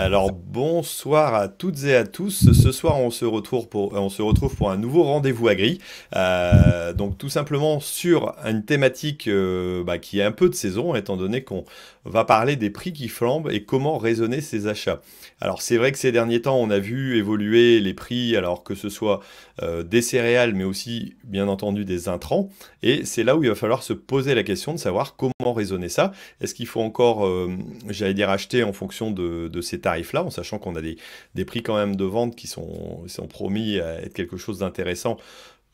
Alors bonsoir à toutes et à tous. Ce soir, on se retrouve pour, euh, un nouveau rendez-vous à gris. Euh, donc tout simplement sur une thématique euh, bah, qui est un peu de saison, étant donné qu'on va parler des prix qui flambent et comment raisonner ses achats. Alors c'est vrai que ces derniers temps, on a vu évoluer les prix, alors que ce soit des céréales, mais aussi bien entendu des intrants. Et c'est là où il va falloir se poser la question de savoir comment comment raisonner ça Est-ce qu'il faut encore, euh, j'allais dire, acheter en fonction de, ces tarifs-là, en sachant qu'on a des, prix quand même de vente qui sont, sont promis à être quelque chose d'intéressant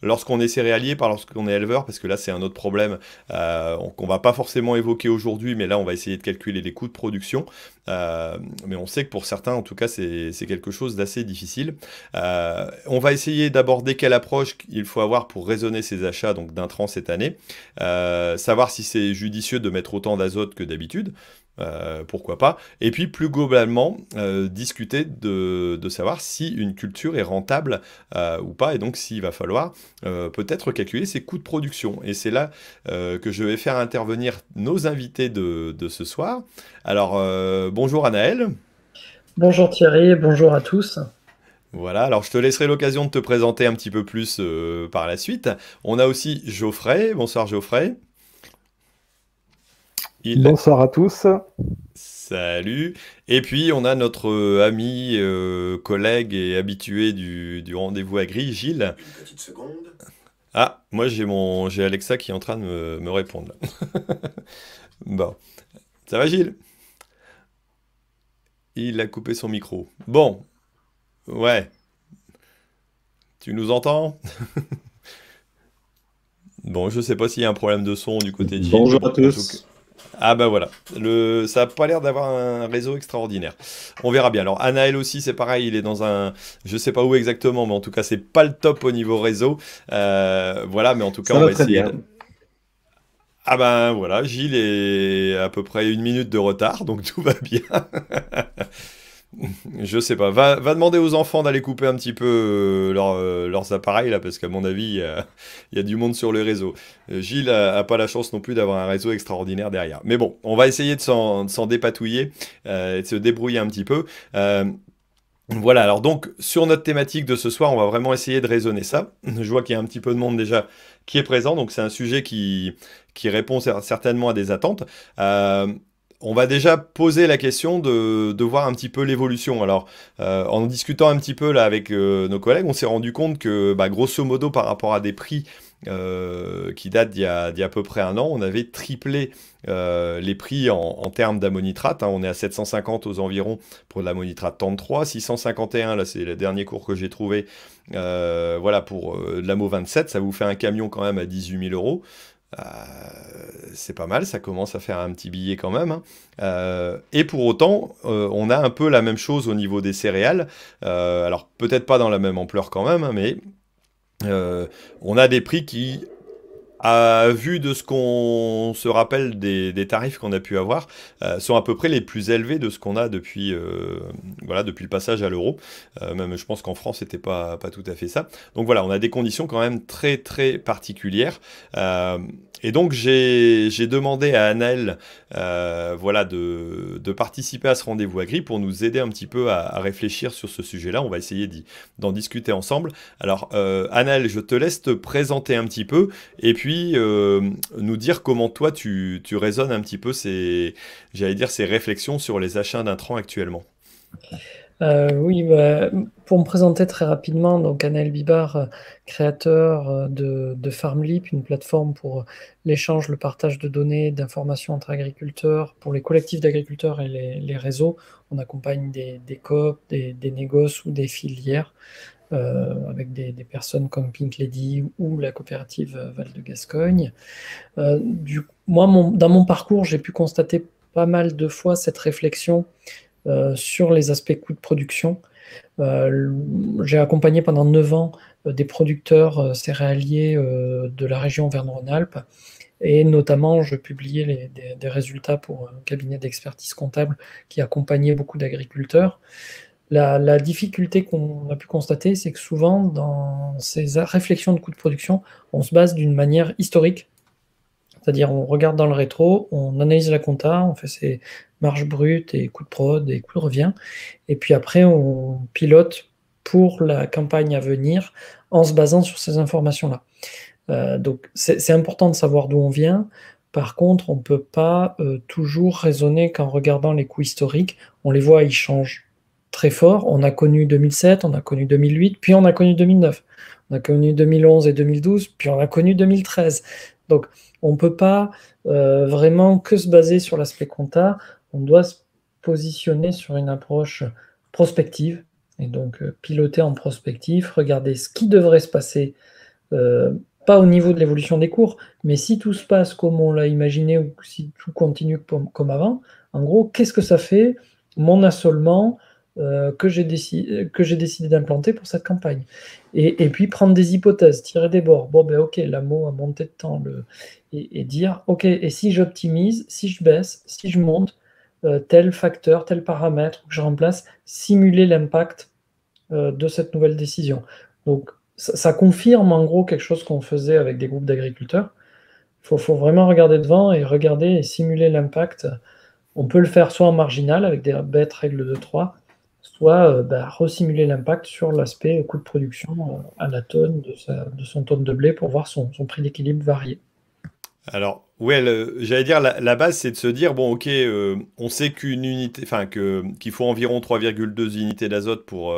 lorsqu'on est céréalier, par lorsqu'on est éleveur, parce que là c'est un autre problème euh, qu'on va pas forcément évoquer aujourd'hui, mais là on va essayer de calculer les coûts de production. Euh, mais on sait que pour certains, en tout cas, c'est quelque chose d'assez difficile. Euh, on va essayer d'aborder quelle approche il faut avoir pour raisonner ses achats donc d'intrants cette année, euh, savoir si c'est judicieux de mettre autant d'azote que d'habitude. Euh, pourquoi pas Et puis plus globalement, euh, discuter de, savoir si une culture est rentable euh, ou pas, et donc s'il va falloir peut-être calculer ses coûts de production. Et c'est là que je vais faire intervenir nos invités de, ce soir. Alors bonjour Anaël. Bonjour Thierry, bonjour à tous. Voilà, alors je te laisserai l'occasion de te présenter un petit peu plus par la suite. On a aussi Geoffrey. Bonsoir Geoffrey. Bonsoir à tous. Salut. Et puis on a notre euh, ami, euh, collègue et habitué du, rendez-vous à gris, Gilles. Une petite seconde. Ah, moi j'ai mon Alexa qui est en train de me, répondre. bon. Ça va Gilles Il a coupé son micro. Bon. Ouais. Tu nous entends Bon, je ne sais pas s'il y a un problème de son du côté de Gilles. Bonjour à tous. Ah ben voilà, le, ça n'a pas l'air d'avoir un réseau extraordinaire. On verra bien. Alors Anaël aussi, c'est pareil, il est dans un... Je sais pas où exactement, mais en tout cas, c'est pas le top au niveau réseau. Euh, voilà, mais en tout cas, on va essayer... Ah ben voilà, Gilles est à peu près une minute de retard, donc tout va bien. Je sais pas. Va, demander aux enfants d'aller couper un petit peu euh, euh, leurs appareils, là, parce qu'à mon avis, il y, a du monde sur le réseau. Euh, Gilles a, pas la chance non plus d'avoir un réseau extraordinaire derrière. Mais bon, on va essayer de s'en dépatouiller et de se débrouiller un petit peu. Voilà, alors donc sur notre thématique de ce soir, on va vraiment essayer de raisonner ça. Je vois qu'il y a un petit peu de monde déjà qui est présent, donc c'est un sujet qui, qui répond certainement à des attentes on va déjà poser la question de, voir un petit peu l'évolution. Alors, euh, en discutant un petit peu là avec euh, nos collègues, on s'est rendu compte que, bah, grosso modo, par rapport à des prix euh, qui datent d'il y, a, à peu près un an, on avait triplé les prix en, termes d'ammonitrate. Hein. On est à 750 aux environs pour de l'ammonitrate 33, 651, là c'est le dernier cours que j'ai trouvé, voilà, pour de l'AMO 27, ça vous fait un camion quand même à 18 000 euros. Euh, c'est pas mal, ça commence à faire un petit billet quand même. Hein. Euh, et pour autant, euh, on a un peu la même chose au niveau des céréales. alors peut-être pas dans la même ampleur quand même, hein, mais on a des prix qui à vu de ce qu'on se rappelle des, tarifs qu'on a pu avoir, euh, sont à peu près les plus élevés de ce qu'on a depuis, euh, voilà, depuis le passage à l'euro. Euh, même je pense qu'en France, c'était pas, pas tout à fait ça. Donc voilà, on a des conditions quand même très très particulières. Et donc j'ai demandé à Annel euh, voilà, de, participer à ce rendez-vous agri pour nous aider un petit peu à, réfléchir sur ce sujet-là. On va essayer d'en discuter ensemble. Alors euh, je te laisse te présenter un petit peu et puis euh, nous dire comment toi tu, tu raisonnes un petit peu ces, dire, ces réflexions sur les achats d'intrants actuellement. Euh, oui, bah, pour me présenter très rapidement, donc Bibar, euh, créateur euh, de, FarmLip, une plateforme pour l'échange, le partage de données, d'informations entre agriculteurs, pour les collectifs d'agriculteurs et les, réseaux. On accompagne des, coop, des, des ou des filières avec des, personnes comme Pink Lady ou la coopérative Val de Gascogne. moi, dans mon parcours, j'ai pu constater pas mal de fois cette réflexion euh, sur les aspects coûts de production. Euh, j'ai accompagné pendant 9 ans euh, des producteurs céréaliers de la région Verne-Rhône-Alpes et notamment, je publiais des, résultats pour un cabinet d'expertise comptable qui accompagnait beaucoup d'agriculteurs. la, difficulté qu'on a pu constater, c'est que souvent, dans ces réflexions de coûts de production, on se base d'une manière historique c'est-à-dire, on regarde dans le rétro, on analyse la compta, on fait ses marges brutes et coûts de prod et coûts de revient. Et puis après, on pilote pour la campagne à venir en se basant sur ces informations-là. Euh, donc, c'est important de savoir d'où on vient. Par contre, on ne peut pas euh, toujours raisonner qu'en regardant les coûts historiques, on les voit, ils changent très fort. On a connu 2007, on a connu 2008, puis on a connu 2009. On a connu 2011 et 2012, puis on a connu 2013. Donc, on ne peut pas euh, vraiment que se baser sur l'aspect compta, on doit se positionner sur une approche prospective, et donc euh, piloter en prospectif. regarder ce qui devrait se passer, euh, pas au niveau de l'évolution des cours, mais si tout se passe comme on l'a imaginé ou si tout continue comme, comme avant, en gros, qu'est-ce que ça fait Mon assolement, euh, que j'ai décidé, euh, décidé d'implanter pour cette campagne. Et, et, puis prendre des hypothèses, tirer des bords. Bon, ben ok, mot a monté de temps. Le, et, dire, ok, et si j'optimise, si je baisse, si je monte, euh, tel facteur, tel paramètre que je remplace, simuler l'impact de cette nouvelle décision. Donc ça, confirme en gros quelque chose qu'on faisait avec des groupes d'agriculteurs. Il faut, faut, vraiment regarder devant et regarder et simuler l'impact. On peut le faire soit en marginal avec des bêtes règles de 3, soit euh, bah, resimuler l'impact sur l'aspect coût de production euh, à la tonne de, son tonne de blé pour voir son, prix d'équilibre varier. Alors, ouais, j'allais dire, la, base, c'est de se dire, bon, ok, euh, on sait qu'une unité, enfin, qu'il faut environ 3,2 unités d'azote pour,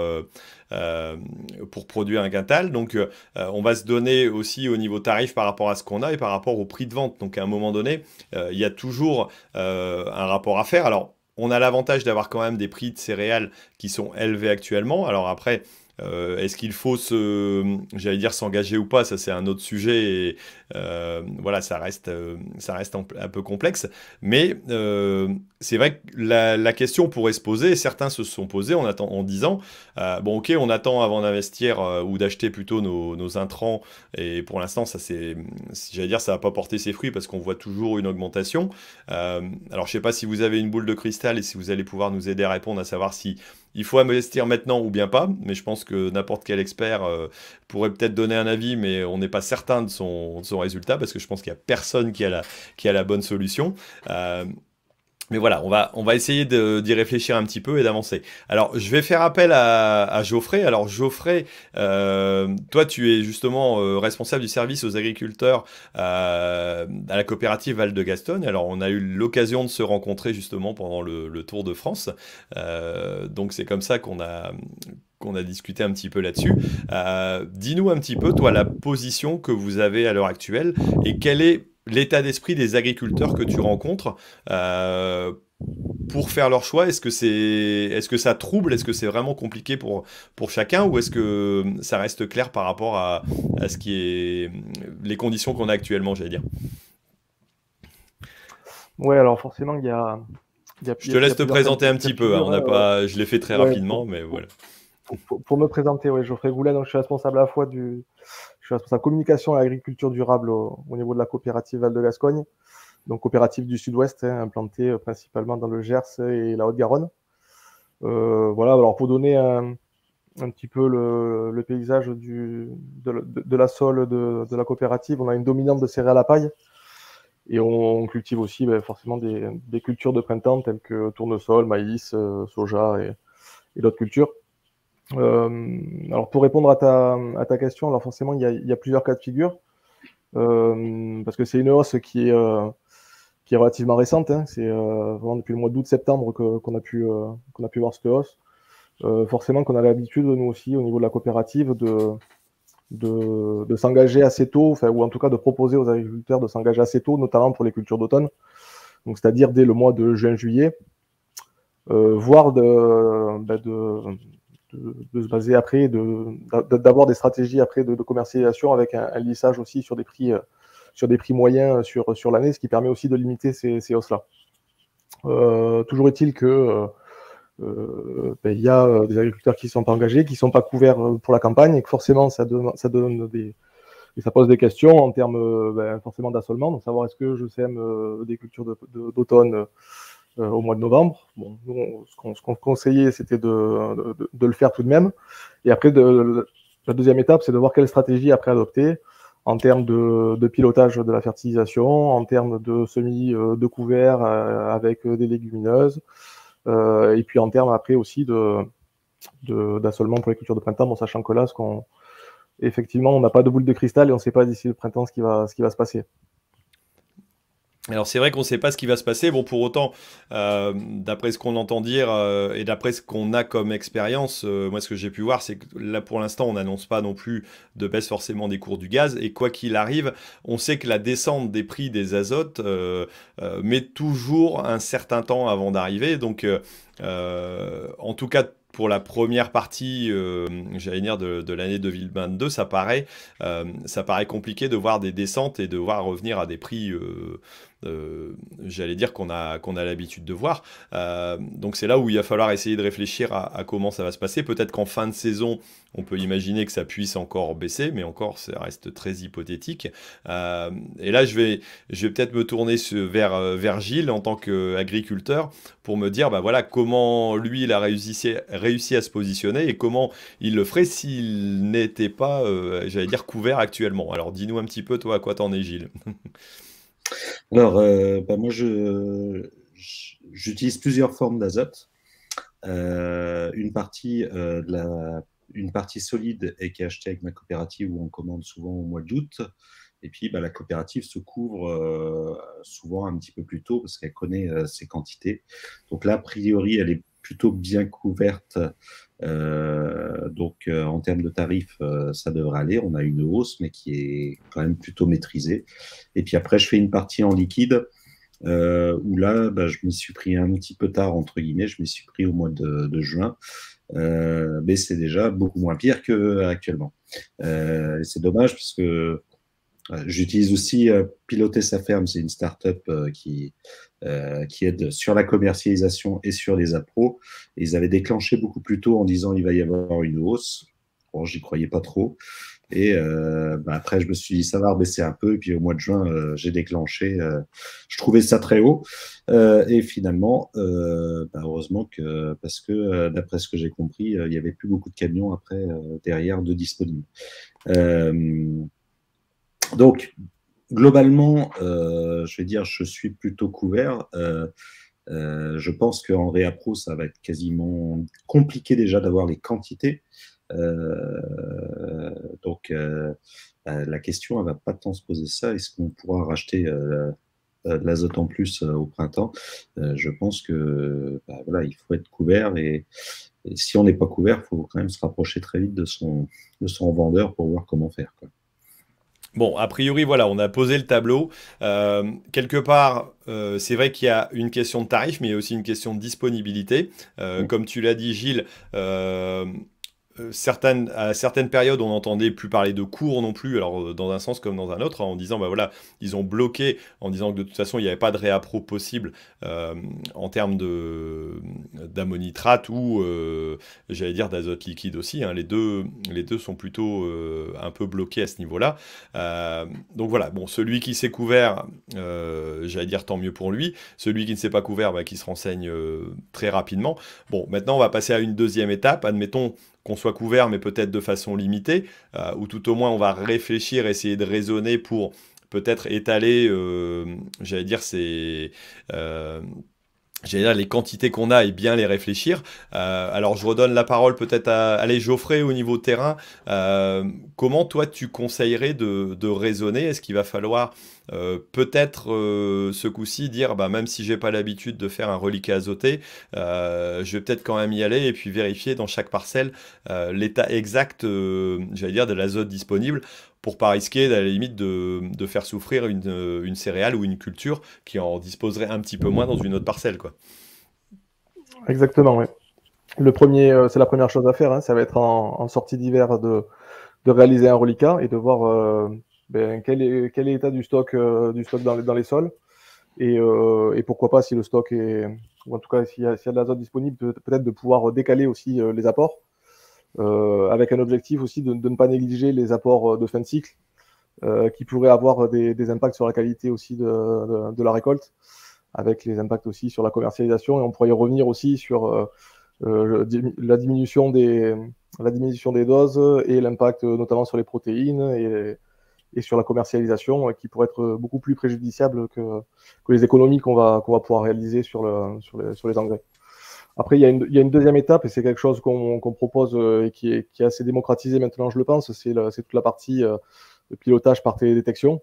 pour produire un quintal. Donc, on va se donner aussi au niveau tarif par rapport à ce qu'on a et par rapport au prix de vente. Donc, à un moment donné, il y a toujours un rapport à faire. Alors, on a l'avantage d'avoir quand même des prix de céréales qui sont élevés actuellement. Alors après, euh, est-ce qu'il faut se, j'allais dire s'engager ou pas Ça c'est un autre sujet. Et, euh, voilà, ça reste, euh, ça reste un peu complexe. Mais c'est vrai que la, question pourrait se poser. Certains se sont posés en, attend, en disant bon, ok, on attend avant d'investir ou d'acheter plutôt nos, nos, intrants. Et pour l'instant, ça c'est, j'allais dire, ça va pas porter ses fruits parce qu'on voit toujours une augmentation. alors je sais pas si vous avez une boule de cristal et si vous allez pouvoir nous aider à répondre à savoir si il faut investir maintenant ou bien pas. Mais je pense que n'importe quel expert euh, pourrait peut-être donner un avis, mais on n'est pas certain de son, résultat parce que je pense qu'il n'y a personne qui a la, bonne solution. Euh, mais voilà, on va, on va essayer d'y réfléchir un petit peu et d'avancer. Alors, je vais faire appel à, à Geoffrey. Alors, Geoffrey, euh, toi, tu es justement euh, responsable du service aux agriculteurs euh, à la coopérative Val de Gaston. Alors, on a eu l'occasion de se rencontrer justement pendant le, le Tour de France. donc, c'est comme ça qu'on a qu'on a discuté un petit peu là-dessus. Dis-nous un petit peu, toi, la position que vous avez à l'heure actuelle et quelle est l'état d'esprit des agriculteurs que tu rencontres euh, pour faire leur choix Est-ce que, c'est, est-ce que ça trouble Est-ce que c'est vraiment compliqué pour, pour chacun Ou est-ce que ça reste clair par rapport à, à ce qui est les conditions qu'on a actuellement, j'allais dire Ouais, alors forcément, il y a. Y a je te laisse te présenter un petit peu. Hein, on a pas, euh, je l'ai fait très rapidement, mais voilà. Pour, me présenter, ouais, Geoffrey Goulet, donc je suis responsable à la fois du, suis responsable communication et agriculture durable au, niveau de la coopérative Val de Gascogne, donc coopérative du Sud-Ouest, hein, implantée euh, principalement dans le Gers et la Haute-Garonne. Euh, voilà, alors pour donner un, petit peu le, paysage du, de, la sol de, la coopérative, on a une dominante de céréales à paille. Et on, cultive aussi ben, forcément des, cultures de printemps telles que tournesol, maïs, euh, soja et, et d'autres cultures. Euh, alors pour répondre à ta, question, alors forcément il y a, plusieurs cas de figure euh, parce que c'est une hausse qui est, euh, qui est relativement récente. Hein, c'est vraiment depuis le mois d'août-septembre qu'on a, pu, qu'on a pu voir cette hausse. forcément qu'on a l'habitude nous aussi au niveau de la coopérative de, de, de s'engager assez tôt, enfin, ou en tout cas de proposer aux agriculteurs de s'engager assez tôt, notamment pour les cultures d'automne. Donc c'est-à-dire dès le mois de juin-juillet, voire de ben, de, se baser après, d'avoir des stratégies après de, commercialisation avec un, lissage aussi sur des prix, euh, sur des prix moyens euh, sur, sur l'année, ce qui permet aussi de limiter ces, ces hausses-là. Euh, toujours est-il que ben, il y a des agriculteurs qui ne sont pas engagés, qui ne sont pas couverts pour la campagne, et que forcément ça donne, ça des, ça pose des questions en termes ben, forcément d'assolement, donc savoir est-ce que je sème des cultures d'automne euh, au mois de novembre. ce qu'on conseillait, c'était de, le faire tout de même. Et après, la deuxième étape, c'est de voir quelle stratégie après adopter en termes de, pilotage de la fertilisation, en termes de semis euh, de couvert euh, avec des légumineuses, et puis en termes après aussi de d'assolement pour les cultures de printemps, en sachant que là, qu'on effectivement, on n'a pas de boule de cristal et on ne sait pas d'ici le printemps ce qui va se passer. Alors c'est vrai qu'on ne sait pas ce qui va se passer. Bon, pour autant, euh, d'après ce qu'on entend dire euh, et d'après ce qu'on a comme expérience, euh, moi ce que j'ai pu voir, c'est que là pour l'instant, on n'annonce pas non plus de baisse forcément des cours du gaz. Et quoi qu'il arrive, on sait que la descente des prix des azotes met toujours un certain temps avant d'arriver. Donc en tout cas, pour la première partie, j'allais dire, de, l'année 2022, ça paraît, ça paraît compliqué de voir des descentes et de voir revenir à des prix euh, j'allais dire, qu'on a, qu'on a l'habitude de voir. Euh, donc c'est là où il va falloir essayer de réfléchir à, comment ça va se passer. Peut-être qu'en fin de saison, on peut imaginer que ça puisse encore baisser, mais encore, ça reste très hypothétique. Euh, et là, je vais, je vais peut-être me tourner vers, vers Gilles en tant qu'agriculteur pour me dire, bah voilà, comment lui, il a réussi, réussi à se positionner et comment il le ferait s'il n'était pas, j'allais dire, couvert actuellement. Alors, dis-nous un petit peu, toi, à quoi t'en es, Gilles Alors, euh, bah, moi, j'utilise plusieurs formes d'azote. Euh, une, partie, euh, une partie solide qui est achetée avec ma coopérative où on commande souvent au mois d'août. Et puis, bah, la coopérative se couvre souvent un petit peu plus tôt parce qu'elle connaît ses quantités. Donc là, a priori, elle est plutôt bien couverte euh, donc euh, en termes de tarifs, euh, ça devrait aller. On a une hausse, mais qui est quand même plutôt maîtrisée. Et puis après, je fais une partie en liquide, où là, bah, je m'y suis pris un petit peu tard, entre guillemets, je m'y suis pris au mois de, juin. mais c'est déjà beaucoup moins pire qu'actuellement. c'est dommage parce que euh, j'utilise aussi euh, Piloter sa ferme, c'est une start-up euh, qui, qui aide sur la commercialisation et sur les appros. ils avaient déclenché beaucoup plus tôt en disant il va y avoir une hausse. Bon, j'y croyais pas trop. Et ben, après, je me suis dit, ça va baisser un peu. Et puis au mois de juin, j'ai déclenché. je trouvais ça très haut. et finalement, ben, heureusement que, parce que d'après ce que j'ai compris, il n'y avait plus beaucoup de camions après derrière de disponibles donc, globalement, euh, je vais dire, je suis plutôt couvert. Euh, euh, je pense qu'en réappro, ça va être quasiment compliqué déjà d'avoir les quantités. donc, bah, la question, elle va pas tant se poser ça. Est-ce qu'on pourra racheter de l'azote en plus au printemps Je pense que bah, voilà, il faut être couvert et, si on n'est pas couvert, il faut quand même se rapprocher très vite de son, de son vendeur pour voir comment faire. Quoi. Bon, a priori, voilà, on a posé le tableau. Euh, quelque part, euh, c'est vrai qu'il y a une question de tarif, mais il y a aussi une question de disponibilité. Euh, mm. Comme tu l'as dit, Gilles, euh, certaines, à certaines périodes, on n'entendait plus parler de cours non plus, alors euh, dans un sens comme dans un autre, hein, en disant, bah voilà, ils ont bloqué, en disant que de toute façon, il n'y avait pas de réappro possible euh, en termes d'ammonitrate ou, j'allais dire, d'azote liquide aussi. Hein. les, deux, les deux sont plutôt un peu bloqués à ce niveau-là. donc voilà, bon, celui qui s'est couvert, j'allais dire, tant mieux pour lui. Celui qui ne s'est pas couvert, bah, qui se renseigne très rapidement. Bon, maintenant, on va passer à une deuxième étape. Admettons, qu'on soit couvert, mais peut-être de façon limitée, où euh, ou tout au moins on va réfléchir, essayer de raisonner pour peut-être étaler, euh, j'allais dire, ces euh, j'allais dire, les quantités qu'on a et bien les réfléchir. Euh, alors, je redonne la parole peut-être à, à Geoffrey au niveau terrain. Euh, comment toi, tu conseillerais de, de raisonner Est-ce qu'il va falloir euh, peut-être ce coup-ci dire, bah, même si j'ai pas l'habitude de faire un reliquat azoté, je vais peut-être quand même y aller et puis vérifier dans chaque parcelle l'état exact, j'allais dire, de l'azote disponible pour pas risquer, à la limite, de, faire souffrir euh, une, céréale ou une culture qui en disposerait un petit peu moins dans une autre parcelle. Quoi. Exactement, oui. Le premier, euh, c'est la première chose à faire, hein. ça va être en, sortie d'hiver de, de, réaliser un reliquat et de voir euh, ben, quel est quel est l'état du stock du stock dans les, sols et, pourquoi pas si le stock est ou en tout cas s'il y, y, a de la disponible peut-être de pouvoir décaler aussi les apports euh, avec un objectif aussi de, ne pas négliger les apports euh, de fin de cycle euh, qui pourraient avoir des, impacts sur la qualité aussi de, la récolte, avec les impacts aussi sur la commercialisation. Et on pourrait y revenir aussi sur la diminution des, doses et l'impact notamment sur les protéines et, sur la commercialisation qui pourrait être beaucoup plus préjudiciable que, les économies qu'on va, pouvoir réaliser sur les engrais. Après, il y, a une, deuxième étape, et c'est quelque chose qu'on propose euh, et qui est, assez démocratisé maintenant, je le pense, c'est toute la partie euh, de pilotage par télédétection,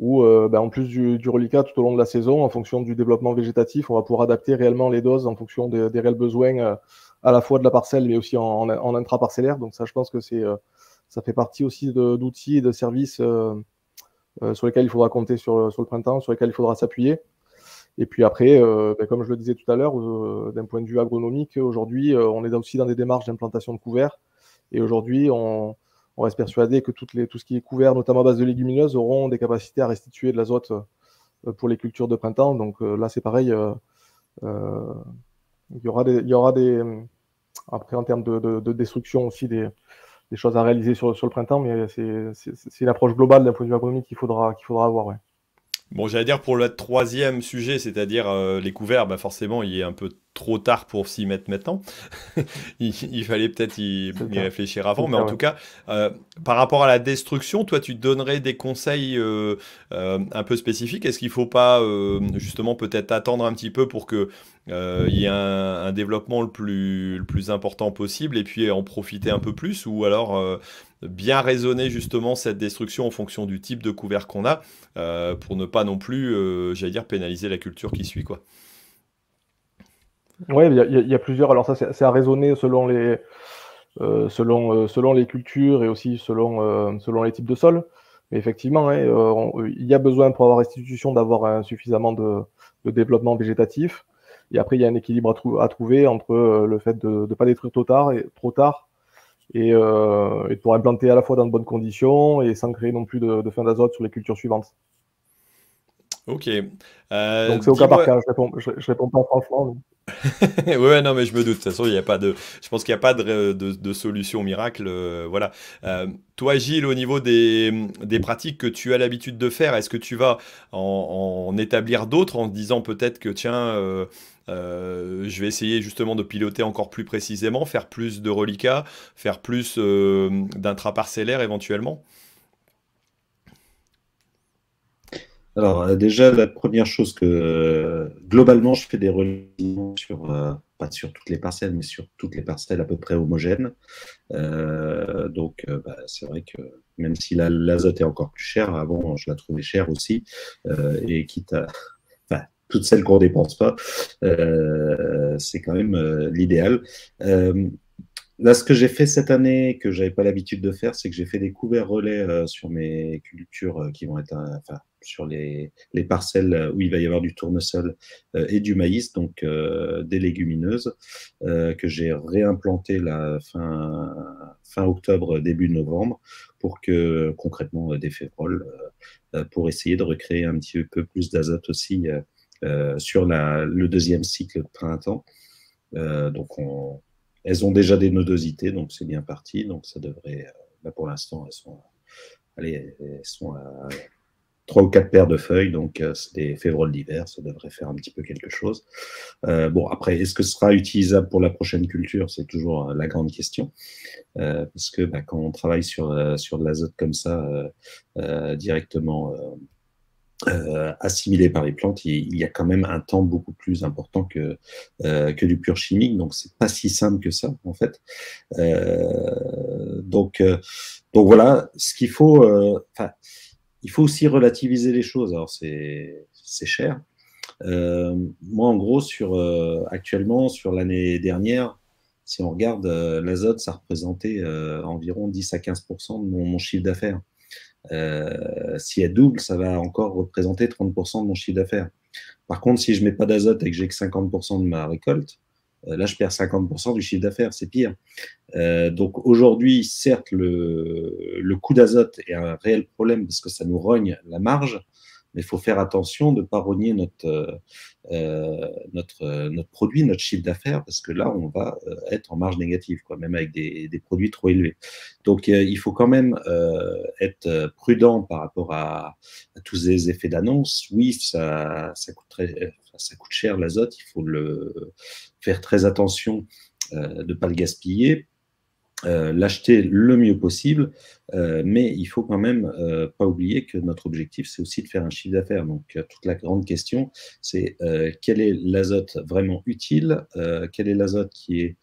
où euh, ben, en plus du, reliquat tout au long de la saison, en fonction du développement végétatif, on va pouvoir adapter réellement les doses en fonction des réels besoins à la fois de la parcelle mais aussi en, intra-parcellaire. Donc ça, je pense que ça fait partie aussi d'outils et de services sur lesquels il faudra compter sur, le printemps, sur lesquels il faudra s'appuyer. Et puis après, euh, ben, comme je le disais tout à l'heure, euh, d'un point de vue agronomique, aujourd'hui, euh, on est aussi dans des démarches d'implantation de couverts. Et aujourd'hui, on, reste persuadé que tout ce qui est couvert, notamment à base de légumineuses, auront des capacités à restituer de l'azote pour les cultures de printemps. Donc là, c'est pareil. il y aura des, il y aura des après en termes de, destruction aussi des, choses à réaliser sur, sur le printemps, mais c'est une approche globale d'un point de vue agronomique qu'il faudra, qu'il faudra avoir. Bon, j'allais dire pour le troisième sujet, c'est-à-dire euh, les couverts, bah, forcément, il est un peu trop tard pour s'y mettre maintenant. il, fallait peut-être y, réfléchir avant. Mais en tout cas, euh, par rapport à la destruction, toi, tu donnerais des conseils euh, un peu spécifiques. Est-ce qu'il ne faut pas, justement, peut-être attendre un petit peu pour que il y ait un, développement le plus, le plus important possible et puis en profiter un peu plus Ou alors bien raisonner justement cette destruction en fonction du type de couvert qu'on a, euh, pour ne pas non plus, euh, j'allais dire, pénaliser la culture qui suit. Oui, il y, a plusieurs. Alors ça, c'est à raisonner selon les, euh, selon, selon les cultures et aussi selon, selon les types de sols. Mais effectivement, il y a besoin pour avoir restitution d'avoir hein, suffisamment de, développement végétatif. Et après, il y a un équilibre à, à trouver entre le fait de ne pas détruire trop tard, et, trop tard et, euh, et implanter à la fois dans de bonnes conditions et sans créer non plus de, de fin d'azote sur les cultures suivantes. Ok. Euh, Donc c'est au cas par cas, je réponds, réponds pas franchement. Oui, ouais, non, mais je me doute. De toute façon, il y a pas de. Je pense qu'il n'y a pas de, solution miracle. Euh, voilà. Euh, toi, Gilles, au niveau des, des pratiques que tu as l'habitude de faire, est-ce que tu vas en, en établir d'autres en disant peut-être que tiens euh, je vais essayer justement de piloter encore plus précisément, faire plus de reliquats, faire plus dintra euh, d'intraparcellaires éventuellement. Alors euh, déjà, la première chose que globalement, je fais des reliquats sur, pas sur toutes les parcelles, mais sur toutes les parcelles à peu près homogènes. donc bah, c'est vrai que même si l'azote est encore plus cher, avant je la trouvais chère aussi, et quitte à, toutes celles qu'on dépense pas, euh, c'est quand même euh, l'idéal. Euh, là, ce que j'ai fait cette année, que j'avais pas l'habitude de faire, c'est que j'ai fait des couverts relais sur mes cultures qui vont être, enfin, sur les, les, parcelles où il va y avoir du tournesol et du maïs, donc des légumineuses, que j'ai réimplanté la fin, fin octobre, début novembre, pour que concrètement des févroles, pour essayer de recréer un petit peu plus d'azote aussi euh, sur la, le deuxième cycle de printemps. Euh, donc, elles ont déjà des nodosités, donc c'est bien parti. Donc, ça devrait, euh, bah, pour l'instant, elles sont, allez, elles sont à trois ou quatre paires de feuilles, donc c'est des févroles d'hiver, ça devrait faire un petit peu quelque chose. bon, après, est-ce que ce sera utilisable pour la prochaine culture C'est toujours la grande question, parce que bah, quand on travaille sur, sur de l'azote comme ça, directement euh, assimilé par les plantes, il, y a quand même un temps beaucoup plus important que, euh, que du pur chimique, donc c'est pas si simple que ça en fait. Euh, donc, donc voilà, ce qu'il faut, il faut aussi relativiser les choses. Alors c'est cher. moi en gros sur actuellement sur l'année dernière, si on regarde l'azote, ça représentait environ 10 à 15% de mon chiffre d'affaires. Euh, si elle double, ça va encore représenter 30% de mon chiffre d'affaires. Par contre, si je ne mets pas d'azote et que j'ai que 50% de ma récolte, euh, là, je perds 50% du chiffre d'affaires, c'est pire. Euh, donc aujourd'hui, certes, le coût d'azote est un réel problème parce que ça nous rogne la marge, mais il faut faire attention de ne pas rogner notre, euh, euh, notre, euh, notre produit, notre chiffre d'affaires, parce que là, on va être en marge négative, quoi, même avec des, des produits trop élevés. Donc, il faut quand même être prudent par rapport à, tous ces effets d'annonce. Oui, ça, ça, coûte très, ça coûte cher l'azote, il faut le faire très attention de ne pas le gaspiller euh, l'acheter le mieux possible, euh, mais il faut quand même euh, pas oublier que notre objectif, c'est aussi de faire un chiffre d'affaires. Donc, toute la grande question, c'est quel est l'azote vraiment utile, quel est l'azote qui est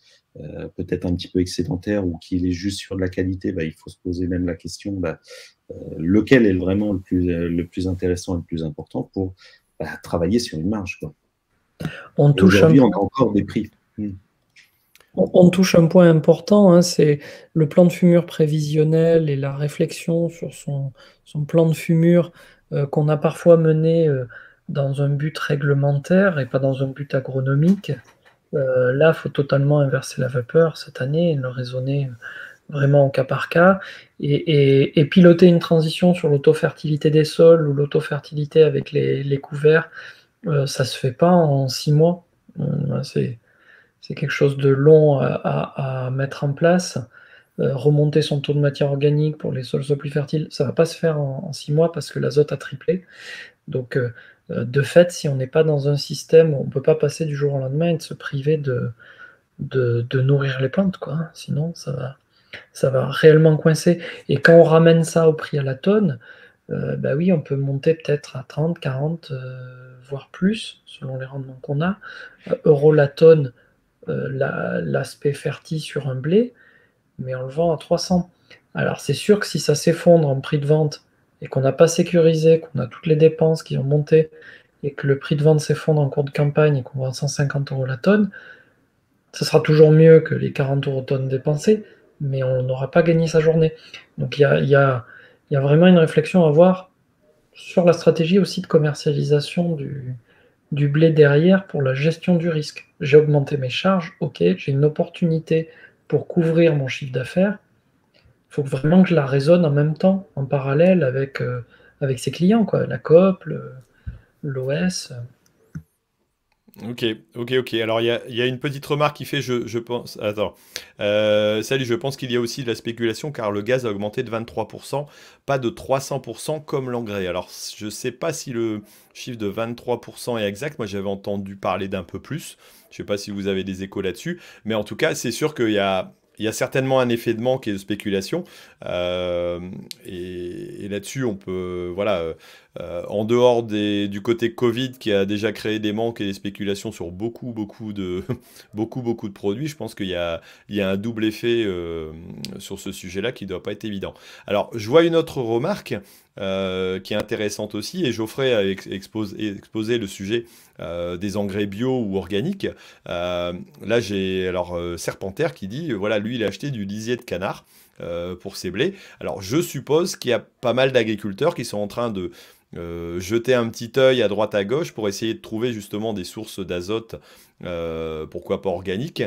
peut-être un petit peu excédentaire ou qui est juste sur de la qualité, bah, il faut se poser même la question, bah, lequel est vraiment le plus, le plus intéressant et le plus important pour bah, travailler sur une marge. Quoi. On touche un... on encore des prix. Hmm. On, touche un point important, hein, c'est le plan de fumure prévisionnel et la réflexion sur son, plan de fumure euh, qu'on a parfois mené euh, dans un but réglementaire et pas dans un but agronomique. Euh, là, il faut totalement inverser la vapeur cette année et le raisonner vraiment au cas par cas et, piloter une transition sur l'autofertilité des sols ou l'autofertilité avec les, les couverts, ça se fait pas en six mois. c'est c'est quelque chose de long à, mettre en place. Euh, remonter son taux de matière organique pour les sols plus fertiles, ça ne va pas se faire en, six mois parce que l'azote a triplé. Donc, euh, euh, de fait, si on n'est pas dans un système, on ne peut pas passer du jour au lendemain et de se priver de, nourrir les plantes. Quoi. Hein, sinon, ça va, réellement coincer. Et quand on ramène ça au prix à la tonne, bah oui, on peut monter peut-être à 30, 40, voire plus, selon les rendements qu'on a, euros la tonne euh, l'aspect fertile sur un blé, mais on le vend à 300. Alors c'est sûr que si ça s'effondre en prix de vente et qu'on n'a pas sécurisé, qu'on a toutes les dépenses qui ont monté et que le prix de vente s'effondre en cours de campagne et qu'on vend 150 euros la tonne, ce sera toujours mieux que les 40 euros tonne dépensés, mais on n'aura pas gagné sa journée. Donc il y a, vraiment une réflexion à avoir sur la stratégie aussi de commercialisation du, du blé derrière pour la gestion du risque. J'ai augmenté mes charges, ok, j'ai une opportunité pour couvrir mon chiffre d'affaires. Il faut vraiment que je la raisonne en même temps, en parallèle avec, euh, avec ses clients, quoi, la COP, l'OS. Ok, ok, ok. Alors il y, a, une petite remarque qui fait, je, pense... Attends. Euh, salut, je pense qu'il y a aussi de la spéculation car le gaz a augmenté de 23%, pas de 300% comme l'engrais. Alors je ne sais pas si le chiffre de 23% est exact, moi j'avais entendu parler d'un peu plus. Je ne sais pas si vous avez des échos là-dessus, mais en tout cas c'est sûr qu'il y a il a certainement un effet de manque et de spéculation. Euh, et là-dessus, on peut, voilà, euh, euh, en dehors du côté Covid qui a déjà créé des manques et des spéculations sur beaucoup, beaucoup de, beaucoup, de produits, je pense qu'il y a, un double effet euh, sur ce sujet-là qui ne doit pas être évident. Alors, je vois une autre remarque euh, qui est intéressante aussi, et Geoffrey a exposer exposé, le sujet des engrais bio ou organiques. là, j'ai alors Serpentaire qui dit, voilà, lui, il a acheté du lisier de canard. Euh, pour ces blés. Alors je suppose qu'il y a pas mal d'agriculteurs qui sont en train de euh, jeter un petit œil à droite à gauche pour essayer de trouver justement des sources d'azote, euh, pourquoi pas organiques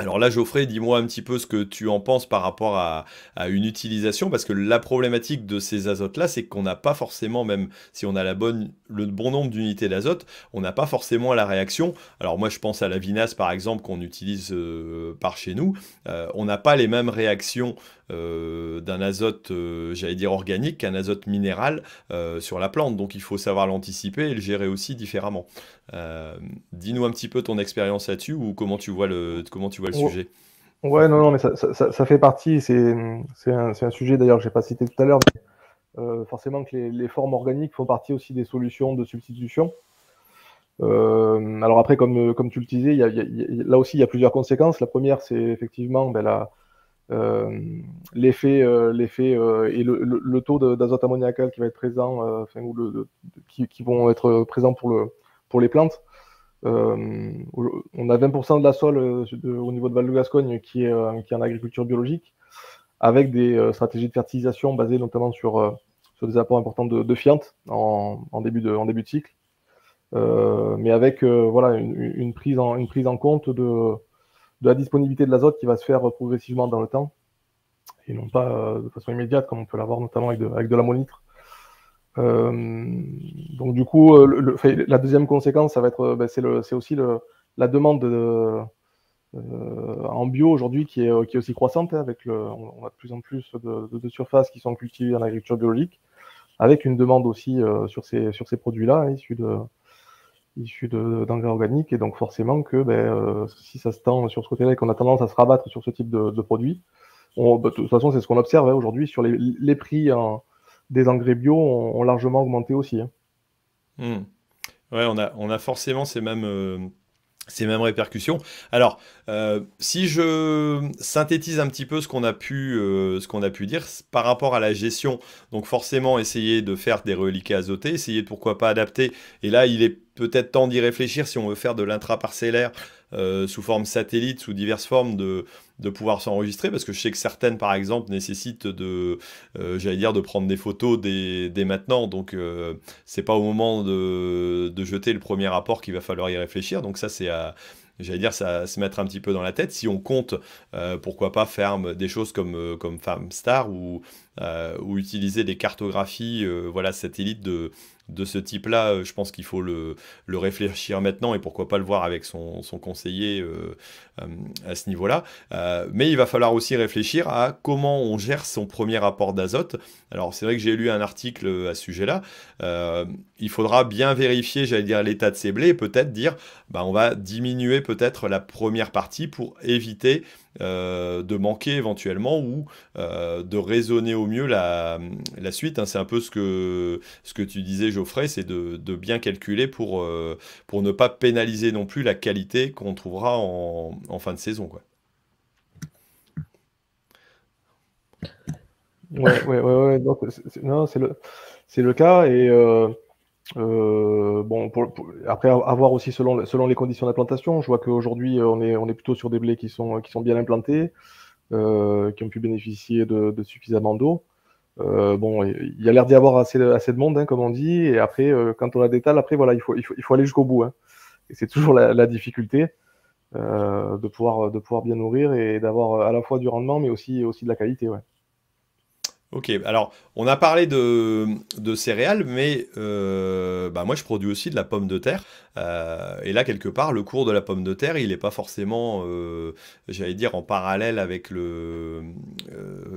alors là, Geoffrey, dis-moi un petit peu ce que tu en penses par rapport à, une utilisation, parce que la problématique de ces azotes-là, c'est qu'on n'a pas forcément, même si on a la bonne, le bon nombre d'unités d'azote, on n'a pas forcément la réaction. Alors moi, je pense à la vinasse, par exemple, qu'on utilise euh, par chez nous. Euh, on n'a pas les mêmes réactions euh, d'un azote, euh, j'allais dire organique, qu'un azote minéral euh, sur la plante. Donc il faut savoir l'anticiper et le gérer aussi différemment. Dis-nous un petit peu ton expérience là-dessus ou comment tu vois le, comment tu vois le sujet. Ouais, non, non, mais ça, fait partie. C'est un, sujet d'ailleurs que je pas cité tout à l'heure, forcément que les, formes organiques font partie aussi des solutions de substitution. alors après, comme, comme tu le disais, là aussi, il y a plusieurs conséquences. La première, c'est effectivement ben, la, euh, l'effet euh, l'effet euh, et le, le, taux d'azote ammoniacal qui va être présent, ou le, qui, qui, vont être présents pour, le, pour les plantes. on a 20% de la sol au niveau de Val-de-Gascogne qui est, qui est en agriculture biologique, avec des stratégies de fertilisation basées notamment sur, sur des apports importants de, fientes en, en, début de, en début de cycle. mais avec voilà une, prise en, une prise en compte de, de la disponibilité de l'azote qui va se faire euh, progressivement dans le temps et non pas euh, de façon immédiate comme on peut l'avoir notamment avec de, avec de l'ammonitre. Euh, donc du coup, la deuxième conséquence, ça va être, ben, c'est aussi la demande en bio aujourd'hui qui est, aussi croissante hein, avec on, a de plus en plus de, surfaces qui sont cultivées en agriculture biologique, avec une demande aussi sur ces, produits-là hein, issus de issus d'engrais organiques. Et donc forcément que ben, euh, si ça se tend sur ce côté-là et qu'on a tendance à se rabattre sur ce type de, produit, produits, bah, de toute façon c'est ce qu'on observe hein. aujourd'hui sur les, prix des engrais bio ont, largement augmenté aussi. Oui, hein. hmm. Ouais, on a, on a forcément ces mêmes, euh, ces mêmes répercussions. Alors, euh, si je synthétise un petit peu ce qu'on a, pu, euh, ce qu'on a pu dire par rapport à la gestion, donc forcément essayer de faire des reliquats azotés, essayer de pourquoi pas adapter, et là il est peut-être temps d'y réfléchir si on veut faire de l'intra-parcellaire euh, sous forme satellite, sous diverses formes de, de pouvoir s'enregistrer parce que je sais que certaines, par exemple, nécessitent de, euh, j'allais dire, de prendre des photos dès, maintenant. Donc, euh, c'est pas au moment de, jeter le premier rapport qu'il va falloir y réfléchir. Donc, ça, c'est à j'allais dire, ça se mettre un petit peu dans la tête. Si on compte, euh, pourquoi pas faire des choses comme, comme Femme Star ou, ou utiliser des cartographies voilà, satellites de, de ce type-là, euh, je pense qu'il faut le, réfléchir maintenant et pourquoi pas le voir avec son, conseiller euh, euh, à ce niveau-là. mais il va falloir aussi réfléchir à comment on gère son premier apport d'azote. Alors c'est vrai que j'ai lu un article à ce sujet-là. il faudra bien vérifier, j'allais dire, l'état de ses blés et peut-être dire, bah, on va diminuer peut-être la première partie pour éviter euh, de manquer éventuellement ou euh, de raisonner au mieux la, suite. Hein. C'est un peu ce que, ce que tu disais, Geoffrey, c'est de, bien calculer pour, euh, pour ne pas pénaliser non plus la qualité qu'on trouvera en, fin de saison. Quoi. Ouais, ouais, ouais, c'est le, le, cas. Et euh, bon, après avoir aussi selon, selon les conditions d'implantation, je vois qu'aujourd'hui euh, on est, on est plutôt sur des blés qui sont, qui sont bien implantés, euh, qui ont pu bénéficier de, suffisamment d'eau. bon, il y a l'air d'y avoir assez, assez de monde, hein, comme on dit. Et après, quand on a des après voilà, il faut, il faut, aller jusqu'au bout. Hein. Et c'est toujours la, la difficulté de pouvoir, de pouvoir bien nourrir et d'avoir à la fois du rendement, mais aussi, aussi de la qualité. Ouais. Ok, alors on a parlé de, céréales, mais euh, bah, moi je produis aussi de la pomme de terre. Euh, et là, quelque part, le cours de la pomme de terre, il n'est pas forcément, euh, j'allais dire, en parallèle avec le.